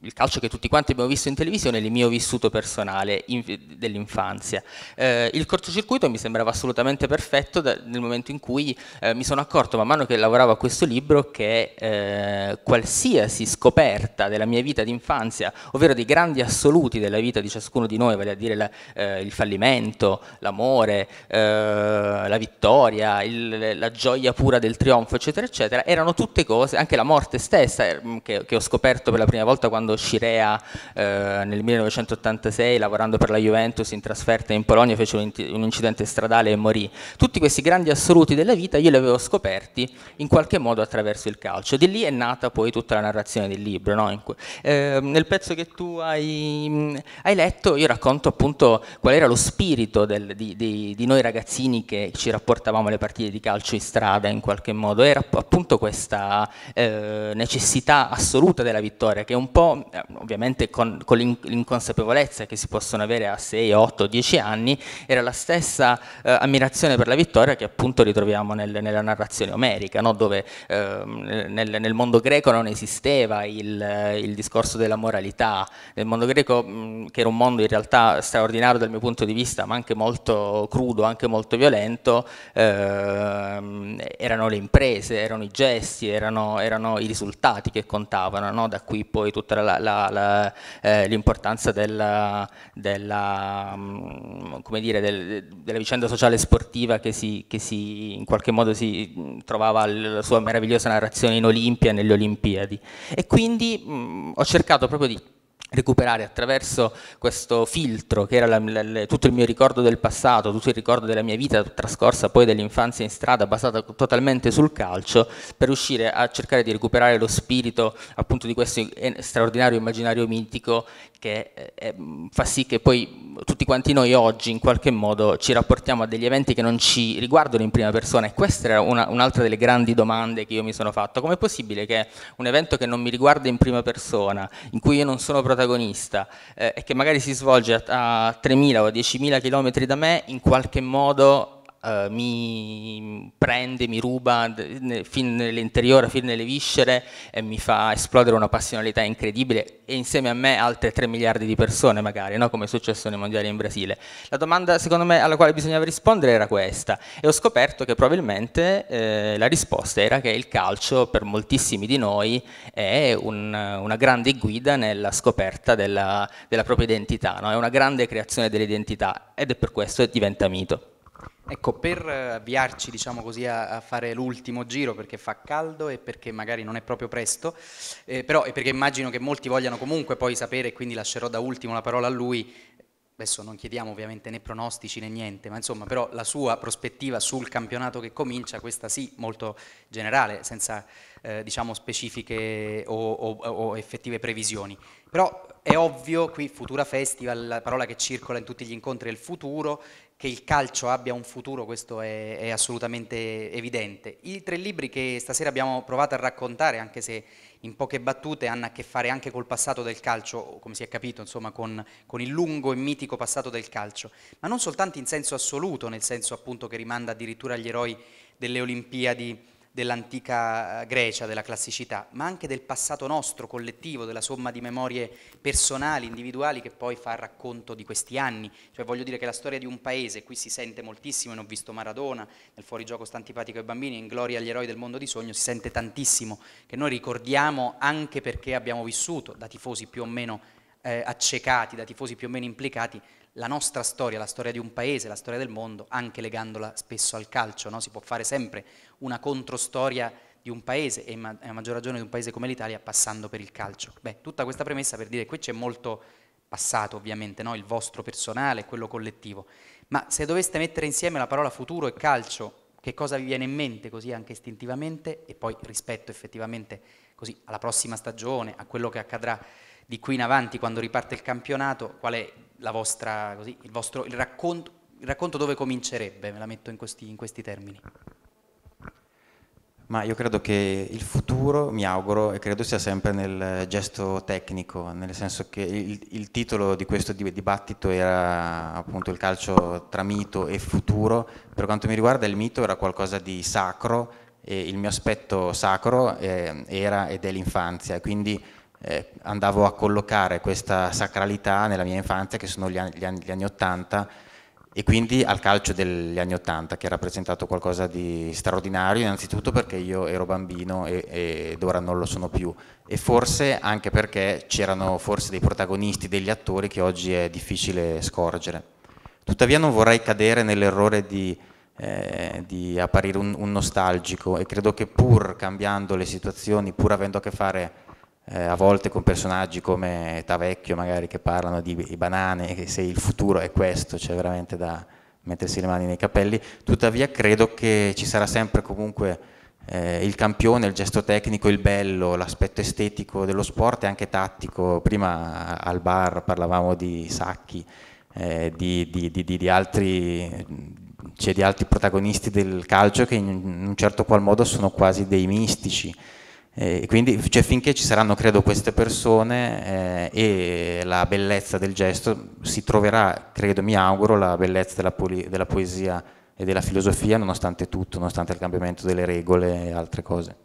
il, calcio che tutti quanti abbiamo visto in televisione, il mio vissuto personale dell'infanzia. Eh, il cortocircuito mi sembrava assolutamente perfetto da, nel momento in cui eh, mi sono accorto man mano che lavoravo a questo libro che eh, qualsiasi scoperta della mia vita d'infanzia, ovvero dei grandi assoluti della vita di ciascuno di noi, vale a dire la, eh, il fallimento, l'amore, eh, la vittoria, il, la gioia pura del trionfo, eccetera, eccetera, erano tutte cose, anche la morte morte stessa, eh, mm, che, che, ho scoperto per la prima volta quando Scirea eh, nel 1986, lavorando per la Juventus in trasferta in Polonia, fece un, un incidente stradale e morì. Tutti questi grandi assoluti della vita io li avevo scoperti in qualche modo attraverso il calcio. Di lì è nata poi tutta la narrazione del libro. No? Cui, eh, nel pezzo che tu hai, mm, hai, letto io racconto appunto qual era lo spirito del, di, di, di noi ragazzini che ci rapportavamo alle partite di calcio in strada in qualche modo. Era appunto questa... Eh, eh, necessità assoluta della vittoria, che è un po', eh, ovviamente con, con l'inconsapevolezza che si possono avere a 6, 8, 10 anni, era la stessa eh, ammirazione per la vittoria che appunto ritroviamo nel, nella narrazione omerica, no? dove ehm, nel, nel, mondo greco non esisteva il, il, discorso della moralità, nel mondo greco mh, che era un mondo in realtà straordinario dal mio punto di vista, ma anche molto crudo, anche molto violento, ehm, erano le imprese, erano i gesti, erano, erano i i risultati che contavano, no? da qui poi tutta eh, l'importanza eh, della, della, um, mm, del, della, vicenda sociale sportiva che, si, che si, in qualche modo si mm, trovava la sua meravigliosa narrazione in Olimpia nelle Olimpiadi. E quindi mh, mm, ho cercato proprio di recuperare attraverso questo filtro che era la, la, tutto il mio ricordo del passato, tutto il ricordo della mia vita trascorsa poi dell'infanzia in strada basata totalmente sul calcio, per riuscire a cercare di recuperare lo spirito appunto di questo straordinario immaginario mitico che eh, eh, fa sì che poi tutti quanti noi oggi in qualche modo ci rapportiamo a degli eventi che non ci riguardano in prima persona e questa era una, un'altra delle grandi domande che io mi sono fatto. Com'è possibile che un evento che non mi riguarda in prima persona, in cui io non sono protagonista eh, e che magari si svolge a, a 3.000 o 10.000 km da me, in qualche modo eh, mi prende, mi ruba fin nell'interiore, fin nelle viscere e mi fa esplodere una passionalità incredibile e insieme a me altre 3 miliardi di persone magari, no? come è successo nei mondiali in Brasile. La domanda secondo me alla quale bisognava rispondere era questa e ho scoperto che probabilmente eh, la risposta era che il calcio per moltissimi di noi è un, una grande guida nella scoperta della, della propria identità, no? è una grande creazione dell'identità ed è per questo che diventa mito. Ecco, per avviarci diciamo così, a, fare l'ultimo giro, perché fa caldo e perché magari non è proprio presto, eh, però e perché immagino che molti vogliano comunque poi sapere, quindi lascerò da ultimo la parola a lui, adesso non chiediamo ovviamente né pronostici né niente, ma insomma però la sua prospettiva sul campionato che comincia, questa sì, molto generale, senza eh, diciamo specifiche o, o, o, effettive previsioni. Però è ovvio, qui Futura Festival, la parola che circola in tutti gli incontri è il futuro che il calcio abbia un futuro, questo è, è, assolutamente evidente. I tre libri che stasera abbiamo provato a raccontare, anche se in poche battute, hanno a che fare anche col passato del calcio, come si è capito, insomma, con, con il lungo e mitico passato del calcio, ma non soltanto in senso assoluto, nel senso appunto che rimanda addirittura agli eroi delle Olimpiadi dell'antica eh, Grecia, della classicità, ma anche del passato nostro collettivo, della somma di memorie personali, individuali che poi fa il racconto di questi anni. Cioè voglio dire che la storia di un paese, qui si sente moltissimo, in ho visto Maradona, nel fuorigioco stantipatico ai bambini, in Gloria agli eroi del mondo di sogno, si sente tantissimo, che noi ricordiamo anche perché abbiamo vissuto, da tifosi più o meno eh, accecati, da tifosi più o meno implicati, la nostra storia, la storia di un paese, la storia del mondo, anche legandola spesso al calcio. No? Si può fare sempre una controstoria di un paese e a maggior ragione di un paese come l'Italia passando per il calcio. Beh, tutta questa premessa per dire che qui c'è molto passato ovviamente, no? il vostro personale, quello collettivo, ma se doveste mettere insieme la parola futuro e calcio, che cosa vi viene in mente così anche istintivamente e poi rispetto effettivamente così alla prossima stagione, a quello che accadrà di qui in avanti quando riparte il campionato, qual è vostra, così, il, vostro, il, racconto, il, racconto, dove comincerebbe? Me la metto in questi, in questi termini. Ma io credo che il futuro, mi auguro, e credo sia sempre nel gesto tecnico, nel senso che il, il titolo di questo dibattito era appunto il calcio tra mito e futuro, per quanto mi riguarda il mito era qualcosa di sacro e il mio aspetto sacro eh, era ed è l'infanzia, quindi eh, andavo a collocare questa sacralità nella mia infanzia, che sono gli anni, gli anni, gli anni 80, e quindi al calcio degli anni 80, che ha rappresentato qualcosa di straordinario, innanzitutto perché io ero bambino e, ed ora non lo sono più, e forse anche perché c'erano forse dei protagonisti, degli attori che oggi è difficile scorgere. Tuttavia non vorrei cadere nell'errore di, eh, di apparire un, un nostalgico e credo che pur cambiando le situazioni, pur avendo a che fare eh, a volte con personaggi come Tavecchio magari che parlano di banane e se il futuro è questo, c'è veramente da mettersi le mani nei capelli, tuttavia credo che ci sarà sempre comunque eh, il campione, il gesto tecnico, il bello, l'aspetto estetico dello sport e anche tattico, prima al bar parlavamo di Sacchi, eh, di, di, di, di, altri, cioè di altri protagonisti del calcio che in un certo qual modo sono quasi dei mistici. Eh, e quindi cioè, finché ci saranno, credo, queste persone eh, e la bellezza del gesto, si troverà, credo, mi auguro, la bellezza della, della poesia e della filosofia, nonostante tutto, nonostante il cambiamento delle regole e altre cose.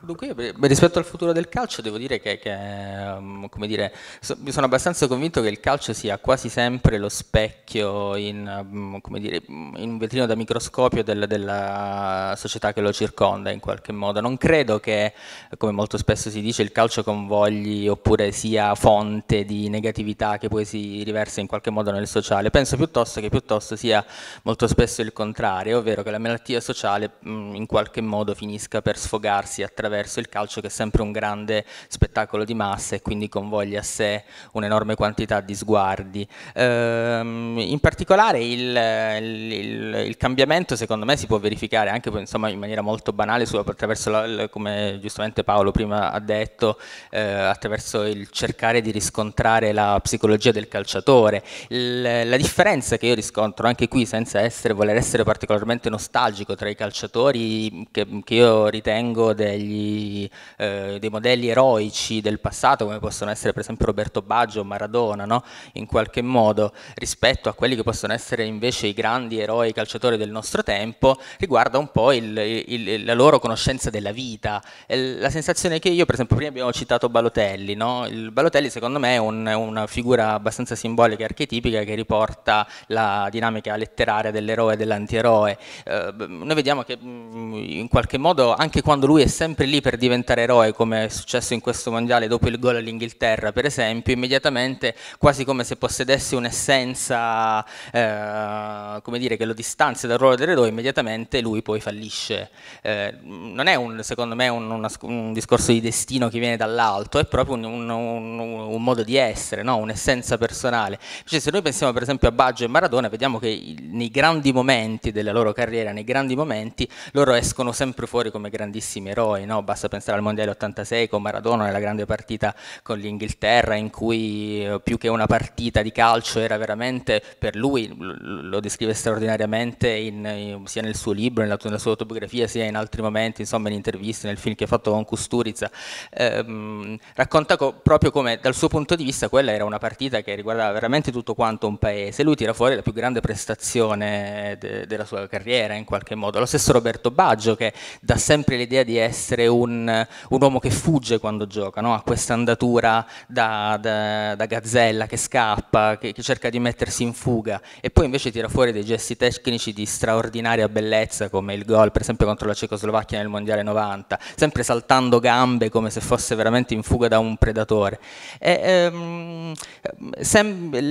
Dunque rispetto al futuro del calcio devo dire che, che ehm, dire, so, sono abbastanza convinto che il calcio sia quasi sempre lo specchio in, mm, dire, in vetrino da microscopio del, della società che lo circonda in qualche modo. Non credo che, come molto spesso si dice, il calcio convogli oppure sia fonte di negatività che poi si riversa in qualche modo nel sociale. Penso piuttosto che piuttosto sia molto spesso il contrario, ovvero che la malattia sociale mm, in qualche modo finisca per sfogarsi attraverso attraverso il calcio che è sempre un grande spettacolo di massa e quindi convoglia a sé un'enorme quantità di sguardi. Ehm, in particolare il, il, il, cambiamento secondo me si può verificare anche insomma, in maniera molto banale attraverso, la, come giustamente Paolo prima ha detto, eh, attraverso il cercare di riscontrare la psicologia del calciatore. Il, la differenza che io riscontro anche qui senza essere, voler essere particolarmente nostalgico tra i calciatori che, che io ritengo degli degli, eh, dei modelli eroici del passato, come possono essere per esempio Roberto Baggio o Maradona, no? in qualche modo, rispetto a quelli che possono essere invece i grandi eroi calciatori del nostro tempo, riguarda un po' il, il, la loro conoscenza della vita. La sensazione che io, per esempio, prima abbiamo citato Balotelli, no? il Balotelli secondo me è un, una figura abbastanza simbolica e archetipica che riporta la dinamica letteraria dell'eroe e dell'antieroe. Eh, noi vediamo che mm, in qualche modo, anche quando lui è sempre lì per diventare eroe, come è successo in questo mondiale dopo il gol all'Inghilterra, per esempio, immediatamente, quasi come se possedesse un'essenza, eh, come dire, che lo distanzia dal ruolo dell'eroe, immediatamente lui poi fallisce. Eh, non è, un, secondo me, un, una, un, discorso di destino che viene dall'alto, è proprio un, un modo di essere, no? un'essenza personale. Cioè, se noi pensiamo per esempio a Baggio e Maradona, vediamo che nei grandi momenti della loro carriera, nei grandi momenti, loro escono sempre fuori come grandissimi eroi, no? basta pensare al Mondiale 86 con Maradona nella grande partita con l'Inghilterra in cui eh, più che una partita di calcio era veramente per lui, lo descrive straordinariamente in, in, sia nel suo libro, nella, nella, sua autobiografia, sia in altri momenti, insomma in interviste, nel film che ha fatto con Custurizza, ehm, racconta co- proprio come dal suo punto di vista quella era una partita che riguardava veramente tutto quanto un paese, lui tira fuori la più grande prestazione de- della sua carriera in qualche modo, lo stesso Roberto Baggio che dà sempre l'idea di essere un, un uomo che fugge quando gioca, no? ha questa andatura da, da, da gazzella che scappa, che, che, cerca di mettersi in fuga e poi invece tira fuori dei gesti tecnici di straordinaria bellezza come il gol per esempio contro la Cecoslovacchia nel Mondiale 90, sempre saltando gambe come se fosse veramente in fuga da un predatore. E, ehm,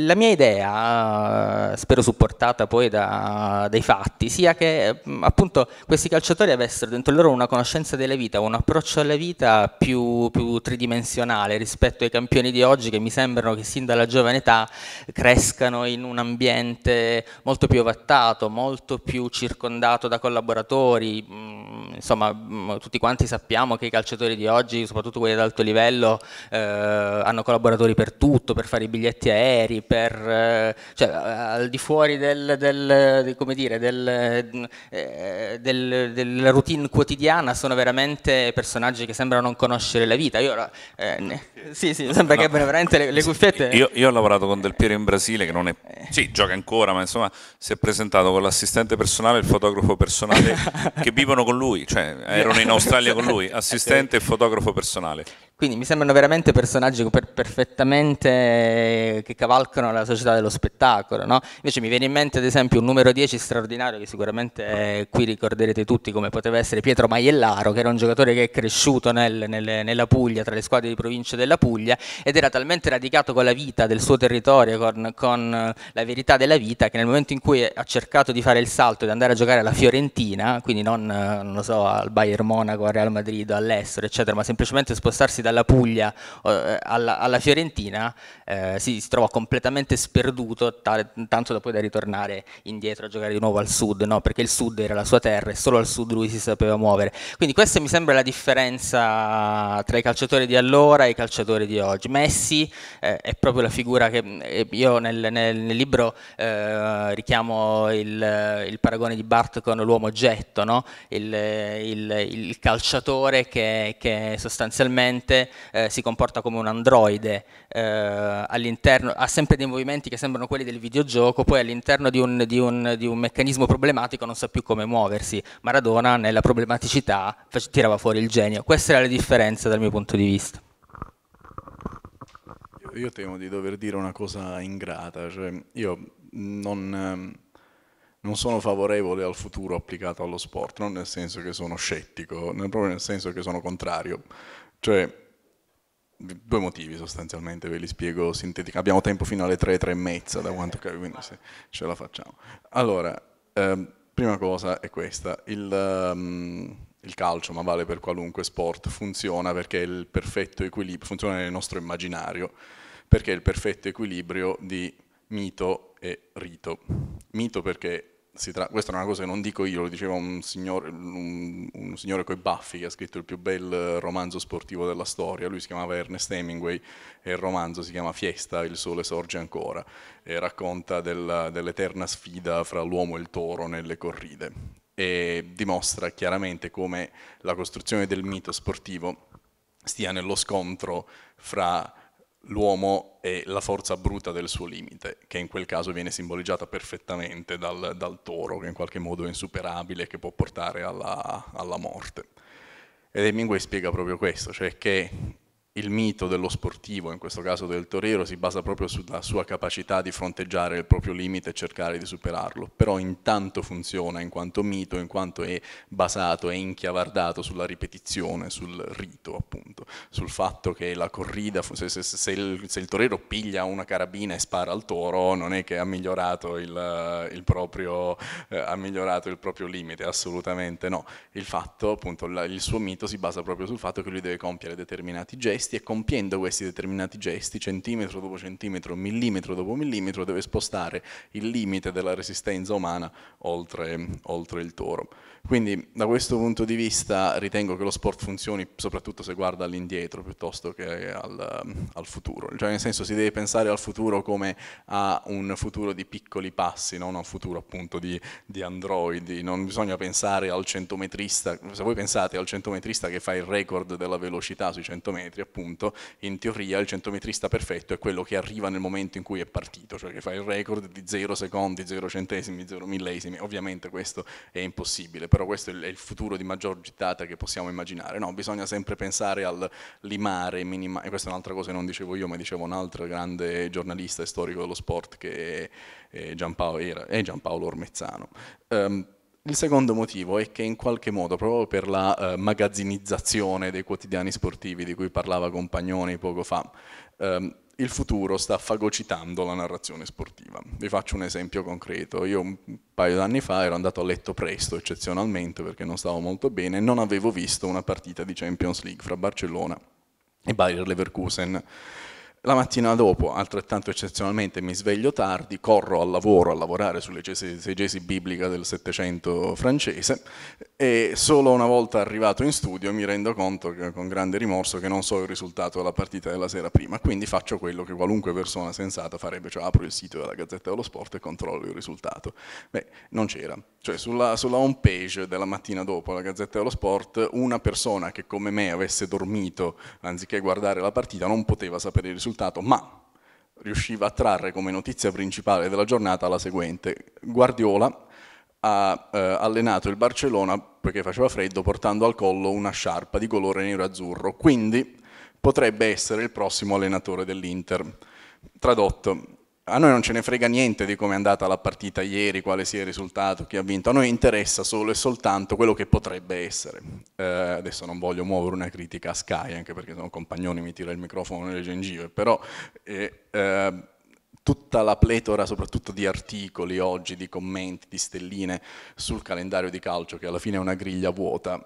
la mia idea, spero supportata poi da, dai fatti, sia che appunto questi calciatori avessero dentro loro una conoscenza della vita, un approccio alla vita più, più, tridimensionale rispetto ai campioni di oggi che mi sembrano che sin dalla giovane età crescano in un ambiente molto più ovattato, molto più circondato da collaboratori, mm, insomma mm, tutti quanti sappiamo che i calciatori di oggi, soprattutto quelli ad alto livello, eh, hanno collaboratori per tutto, per fare i biglietti aerei, per, eh, cioè, al di fuori del, del, eh, del, della routine quotidiana sono veramente personaggi che sembrano non conoscere la vita. Io, eh, ne... sì, sì, sembra no. che abbiano veramente le, le cuffiette. Io, io, ho lavorato con Del Piero in Brasile, che non è. Eh. Sì, gioca ancora, ma insomma, si è presentato con l'assistente personale e il fotografo personale che vivono con lui, cioè erano in Australia con lui, eh, assistente e fotografo personale. Quindi mi sembrano veramente personaggi per perfettamente eh, che cavalcano la società dello spettacolo. No? Invece mi viene in mente ad esempio un numero 10 straordinario che sicuramente eh, qui ricorderete tutti come poteva essere Pietro Maiellaro, che era un giocatore che è cresciuto nel, nel, nella Puglia, tra le squadre di provincia della Puglia, ed era talmente radicato con la vita del suo territorio, con, con eh, la verità della vita, che nel momento in cui ha cercato di fare il salto e di andare a giocare alla Fiorentina, quindi non, non so, al Bayern Monaco, al Real Madrid, all'estero, eccetera, ma semplicemente spostarsi da dalla Puglia eh, alla, alla, Fiorentina eh, si, si, trovò completamente sperduto, tale, tanto da poter ritornare indietro a giocare di nuovo al sud, no? perché il sud era la sua terra e solo al sud lui si sapeva muovere. Quindi questa mi sembra la differenza tra i calciatori di allora e i calciatori di oggi. Messi eh, è proprio la figura che eh, io nel, nel, nel libro eh, richiamo il, il, paragone di Bart con l'uomo oggetto, no? il, il, il calciatore che, che sostanzialmente invece eh, si comporta come un androide eh, all'interno, ha sempre dei movimenti che sembrano quelli del videogioco, poi all'interno di un, di, un, di un, meccanismo problematico non sa più come muoversi. Maradona nella problematicità tirava fuori il genio. Questa era la differenza dal mio punto di vista. Io, io temo di dover dire una cosa ingrata, cioè io non non sono favorevole al futuro applicato allo sport, non nel senso che sono scettico, proprio nel senso che sono contrario. Cioè, due motivi sostanzialmente, ve li spiego sinteticamente. Abbiamo tempo fino alle 3, 3 e mezza da quanto capito, quindi sì, ce la facciamo. Allora, ehm, prima cosa è questa, il, um, il, calcio, ma vale per qualunque sport, funziona perché è il perfetto equilibrio, funziona nel nostro immaginario, perché è il perfetto equilibrio di mito e rito. Mito perché questa è una cosa che non dico io, lo diceva un signore, un, un signore coi baffi che ha scritto il più bel romanzo sportivo della storia, lui si chiamava Ernest Hemingway e il romanzo si chiama Fiesta, il sole sorge ancora e racconta del, dell'eterna sfida fra l'uomo e il toro nelle corride e dimostra chiaramente come la costruzione del mito sportivo stia nello scontro fra l'uomo è la forza bruta del suo limite, che in quel caso viene simboleggiata perfettamente dal, dal toro, che in qualche modo è insuperabile e che può portare alla, alla morte. Ed Hemingway spiega proprio questo, cioè che il mito dello sportivo, in questo caso del torero, si basa proprio sulla sua capacità di fronteggiare il proprio limite e cercare di superarlo, però intanto funziona in quanto mito, in quanto è basato, è inchiavardato sulla ripetizione, sul rito appunto, sul fatto che la corrida, se, se, se, il, se il, torero piglia una carabina e spara al toro, non è che ha migliorato il, il, proprio, eh, ha migliorato il proprio limite, assolutamente no. Il fatto appunto, la, il suo mito si basa proprio sul fatto che lui deve compiere determinati gesti, gesti e compiendo questi determinati gesti, centimetro dopo centimetro, millimetro dopo millimetro, deve spostare il limite della resistenza umana oltre, oltre il toro. Quindi da questo punto di vista ritengo che lo sport funzioni soprattutto se guarda all'indietro piuttosto che al, al futuro, cioè nel senso si deve pensare al futuro come a un futuro di piccoli passi, non a un futuro appunto di, di androidi, non bisogna pensare al centometrista, se voi pensate al centometrista che fa il record della velocità sui 100 metri, appunto, punto, in teoria il centometrista perfetto è quello che arriva nel momento in cui è partito, cioè che fa il record di 0 secondi, 0 centesimi, 0 millesimi, ovviamente questo è impossibile, però questo è il futuro di maggior gittata che possiamo immaginare, no, bisogna sempre pensare al limare, minimare, questa è un'altra cosa che non dicevo io, ma dicevo un altro grande giornalista e storico dello sport che è Giampaolo, era, è Giampaolo Ormezzano. Um, il secondo motivo è che in qualche modo, proprio per la eh, magazzinizzazione dei quotidiani sportivi di cui parlava Compagnoni poco fa, ehm, il futuro sta fagocitando la narrazione sportiva. Vi faccio un esempio concreto. Io un paio d'anni fa ero andato a letto presto, eccezionalmente, perché non stavo molto bene, e non avevo visto una partita di Champions League fra Barcellona e Bayer Leverkusen. La mattina dopo, altrettanto eccezionalmente, mi sveglio tardi, corro al lavoro a lavorare sulle biblica del Settecento francese e solo una volta arrivato in studio mi rendo conto che, con grande rimorso che non so il risultato della partita della sera prima, quindi faccio quello che qualunque persona sensata farebbe, cioè apro il sito della Gazzetta dello Sport e controllo il risultato. Beh, non c'era. Cioè sulla, sulla home page della mattina dopo la Gazzetta dello Sport una persona che come me avesse dormito anziché guardare la partita non poteva sapere il risultato risultato, ma riusciva a trarre come notizia principale della giornata la seguente. Guardiola ha eh, allenato il Barcellona perché faceva freddo portando al collo una sciarpa di colore nero-azzurro, quindi potrebbe essere il prossimo allenatore dell'Inter. Tradotto, a noi non ce ne frega niente di come è andata la partita ieri, quale sia il risultato, chi ha vinto, a noi interessa solo e soltanto quello che potrebbe essere. Eh, adesso non voglio muovere una critica a Sky, anche perché sono compagnoni, mi tira il microfono nelle gengive, però eh, eh, tutta la pletora soprattutto di articoli oggi, di commenti, di stelline sul calendario di calcio, che alla fine è una griglia vuota,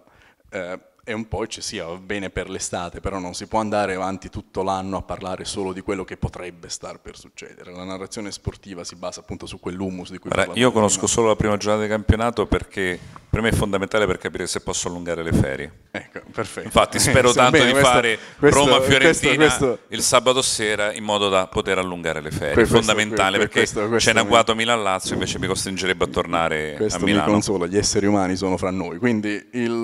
eh, è un po' eccessiva, va bene per l'estate, però non si può andare avanti tutto l'anno a parlare solo di quello che potrebbe star per succedere. La narrazione sportiva si basa appunto su quell'humus di cui parlavo. Io conosco prima. solo la prima giornata di campionato perché per me è fondamentale per capire se posso allungare le ferie. Ecco, perfetto. Infatti spero tanto bene, di questo, fare Roma-Fiorentina il sabato sera in modo da poter allungare le ferie. È fondamentale per, per, perché c'è un agguato milan lazio invece mi costringerebbe a tornare a Milano. Questo mi consola, gli esseri umani sono fra noi. Quindi il,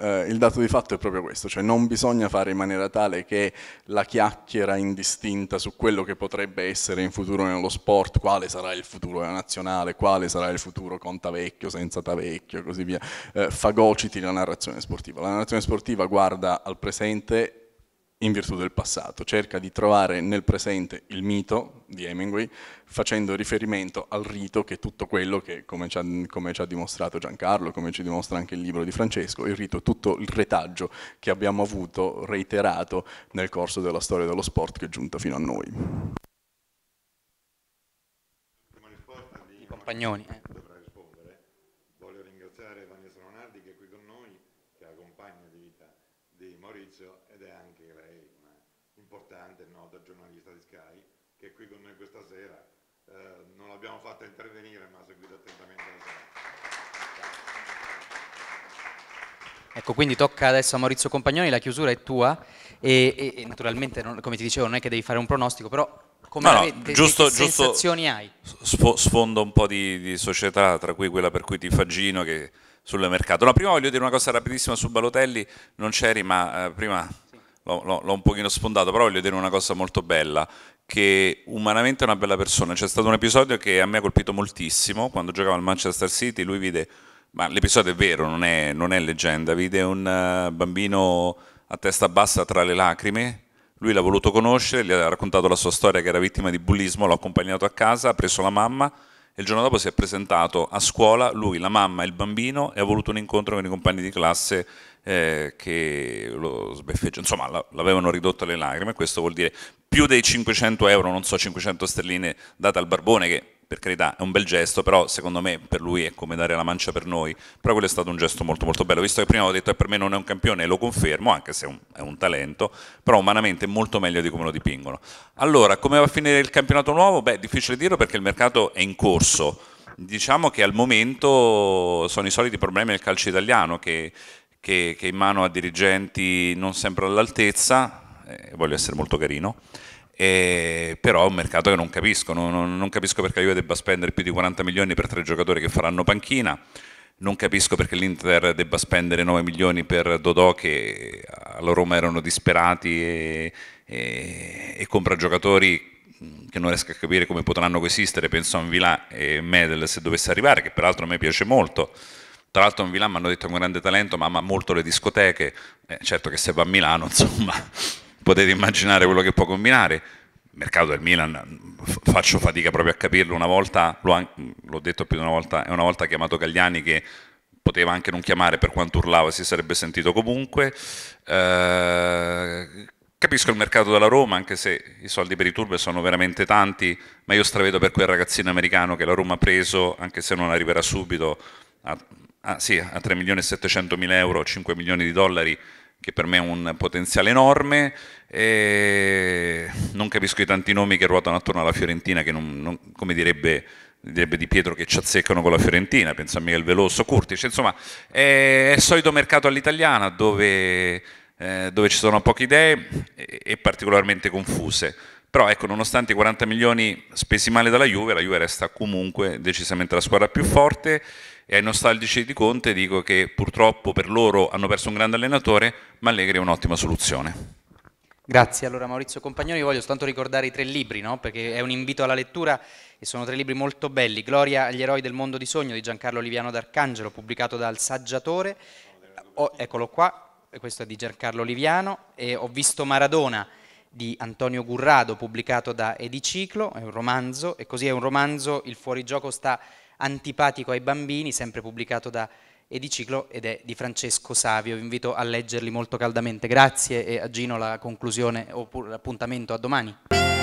eh, il dato dato di fatto è proprio questo, cioè non bisogna fare in maniera tale che la chiacchiera indistinta su quello che potrebbe essere in futuro nello sport, quale sarà il futuro della nazionale, quale sarà il futuro con Tavecchio, senza Tavecchio e così via, eh, fagociti la narrazione sportiva. La narrazione sportiva guarda al presente in virtù del passato, cerca di trovare nel presente il mito di Hemingway facendo riferimento al rito che è tutto quello che, come ci, ha, come ci ha, dimostrato Giancarlo, come ci dimostra anche il libro di Francesco, il rito è tutto il retaggio che abbiamo avuto reiterato nel corso della storia dello sport che è giunta fino a noi. I compagnoni. Eh. Ecco, quindi tocca adesso a Maurizio Compagnoni, la chiusura è tua e, e, e naturalmente, non, come ti dicevo, non è che devi fare un pronostico, però come no, no, te, giusto, che sensazioni hai? sfondo un po' di, di, società, tra cui quella per cui ti faggino che sul mercato. No, prima voglio dire una cosa rapidissima su Balotelli, non c'eri ma eh, prima sì. l'ho un pochino sfondato, però voglio dire una cosa molto bella che umanamente è una bella persona. C'è stato un episodio che a me ha colpito moltissimo, quando giocava al Manchester City, lui vide ma l'episodio è vero, non è, non è leggenda. Vide un eh, bambino a testa bassa tra le lacrime. Lui l'ha voluto conoscere, gli ha raccontato la sua storia che era vittima di bullismo, l'ha accompagnato a casa, ha preso la mamma e il giorno dopo si è presentato a scuola, lui, la mamma e il bambino e ha voluto un incontro con i compagni di classe eh, che lo sbeffeggiano, insomma l'avevano ridotto alle lacrime, questo vuol dire più dei 500 euro, non so 500 sterline date al barbone che per carità è un bel gesto, però secondo me per lui è come dare la mancia per noi, però quello è stato un gesto molto molto bello, visto che prima ho detto che per me non è un campione, lo confermo, anche se è un, è un talento, però umanamente è molto meglio di come lo dipingono. Allora, come va a finire il campionato nuovo? Beh, è difficile dirlo perché il mercato è in corso, diciamo che al momento sono i soliti problemi del calcio italiano che, che, che in mano a dirigenti non sempre all'altezza, eh, voglio essere molto carino, e, però è un mercato che non capisco, non, non, capisco perché la Juve debba spendere più di 40 milioni per tre giocatori che faranno panchina, non capisco perché l'Inter debba spendere 9 milioni per Dodò che alla Roma erano disperati e, e, e compra giocatori che non riesco a capire come potranno coesistere, penso a Anvilà e Medel se dovesse arrivare, che peraltro a me piace molto. Tra l'altro Anvilà mi hanno detto che è un grande talento, ma ama molto le discoteche, eh, certo che se va a Milano insomma potete immaginare quello che può combinare. Il mercato del Milan, faccio fatica proprio a capirlo, una volta, l'ho detto più di una volta, è una volta chiamato Cagliani che poteva anche non chiamare per quanto urlava, si sarebbe sentito comunque. Eh, capisco il mercato della Roma, anche se i soldi per i turbe sono veramente tanti, ma io stravedo per quel ragazzino americano che la Roma ha preso, anche se non arriverà subito, a, a, sì, a 3 milioni e 700 mila euro, 5 milioni di dollari, che per me è un potenziale enorme. E non capisco i tanti nomi che ruotano attorno alla Fiorentina, che non, non, come direbbe, direbbe, Di Pietro, che ci azzeccano con la Fiorentina, penso a Miguel Veloso, Curtis, insomma è, il solito mercato all'italiana dove, eh, dove, ci sono poche idee e, e particolarmente confuse. Però ecco, nonostante i 40 milioni spesi male dalla Juve, la Juve resta comunque decisamente la squadra più forte e ai nostalgici di Conte dico che purtroppo per loro hanno perso un grande allenatore, ma Allegri è un'ottima soluzione. Grazie, allora Maurizio Compagnoni, voglio soltanto ricordare i tre libri, no? perché è un invito alla lettura e sono tre libri molto belli. Gloria agli eroi del mondo di sogno di Giancarlo Liviano d'Arcangelo, pubblicato dal Saggiatore, oh, eccolo qua, questo è di Giancarlo Liviano, e ho visto Maradona di Antonio Gurrado, pubblicato da Ediciclo, è un romanzo, e così è un romanzo, il fuorigioco sta Antipatico ai bambini, sempre pubblicato da Ediciclo ed è di Francesco Savio. Vi invito a leggerli molto caldamente. Grazie e a Gino la conclusione oppure l'appuntamento a domani.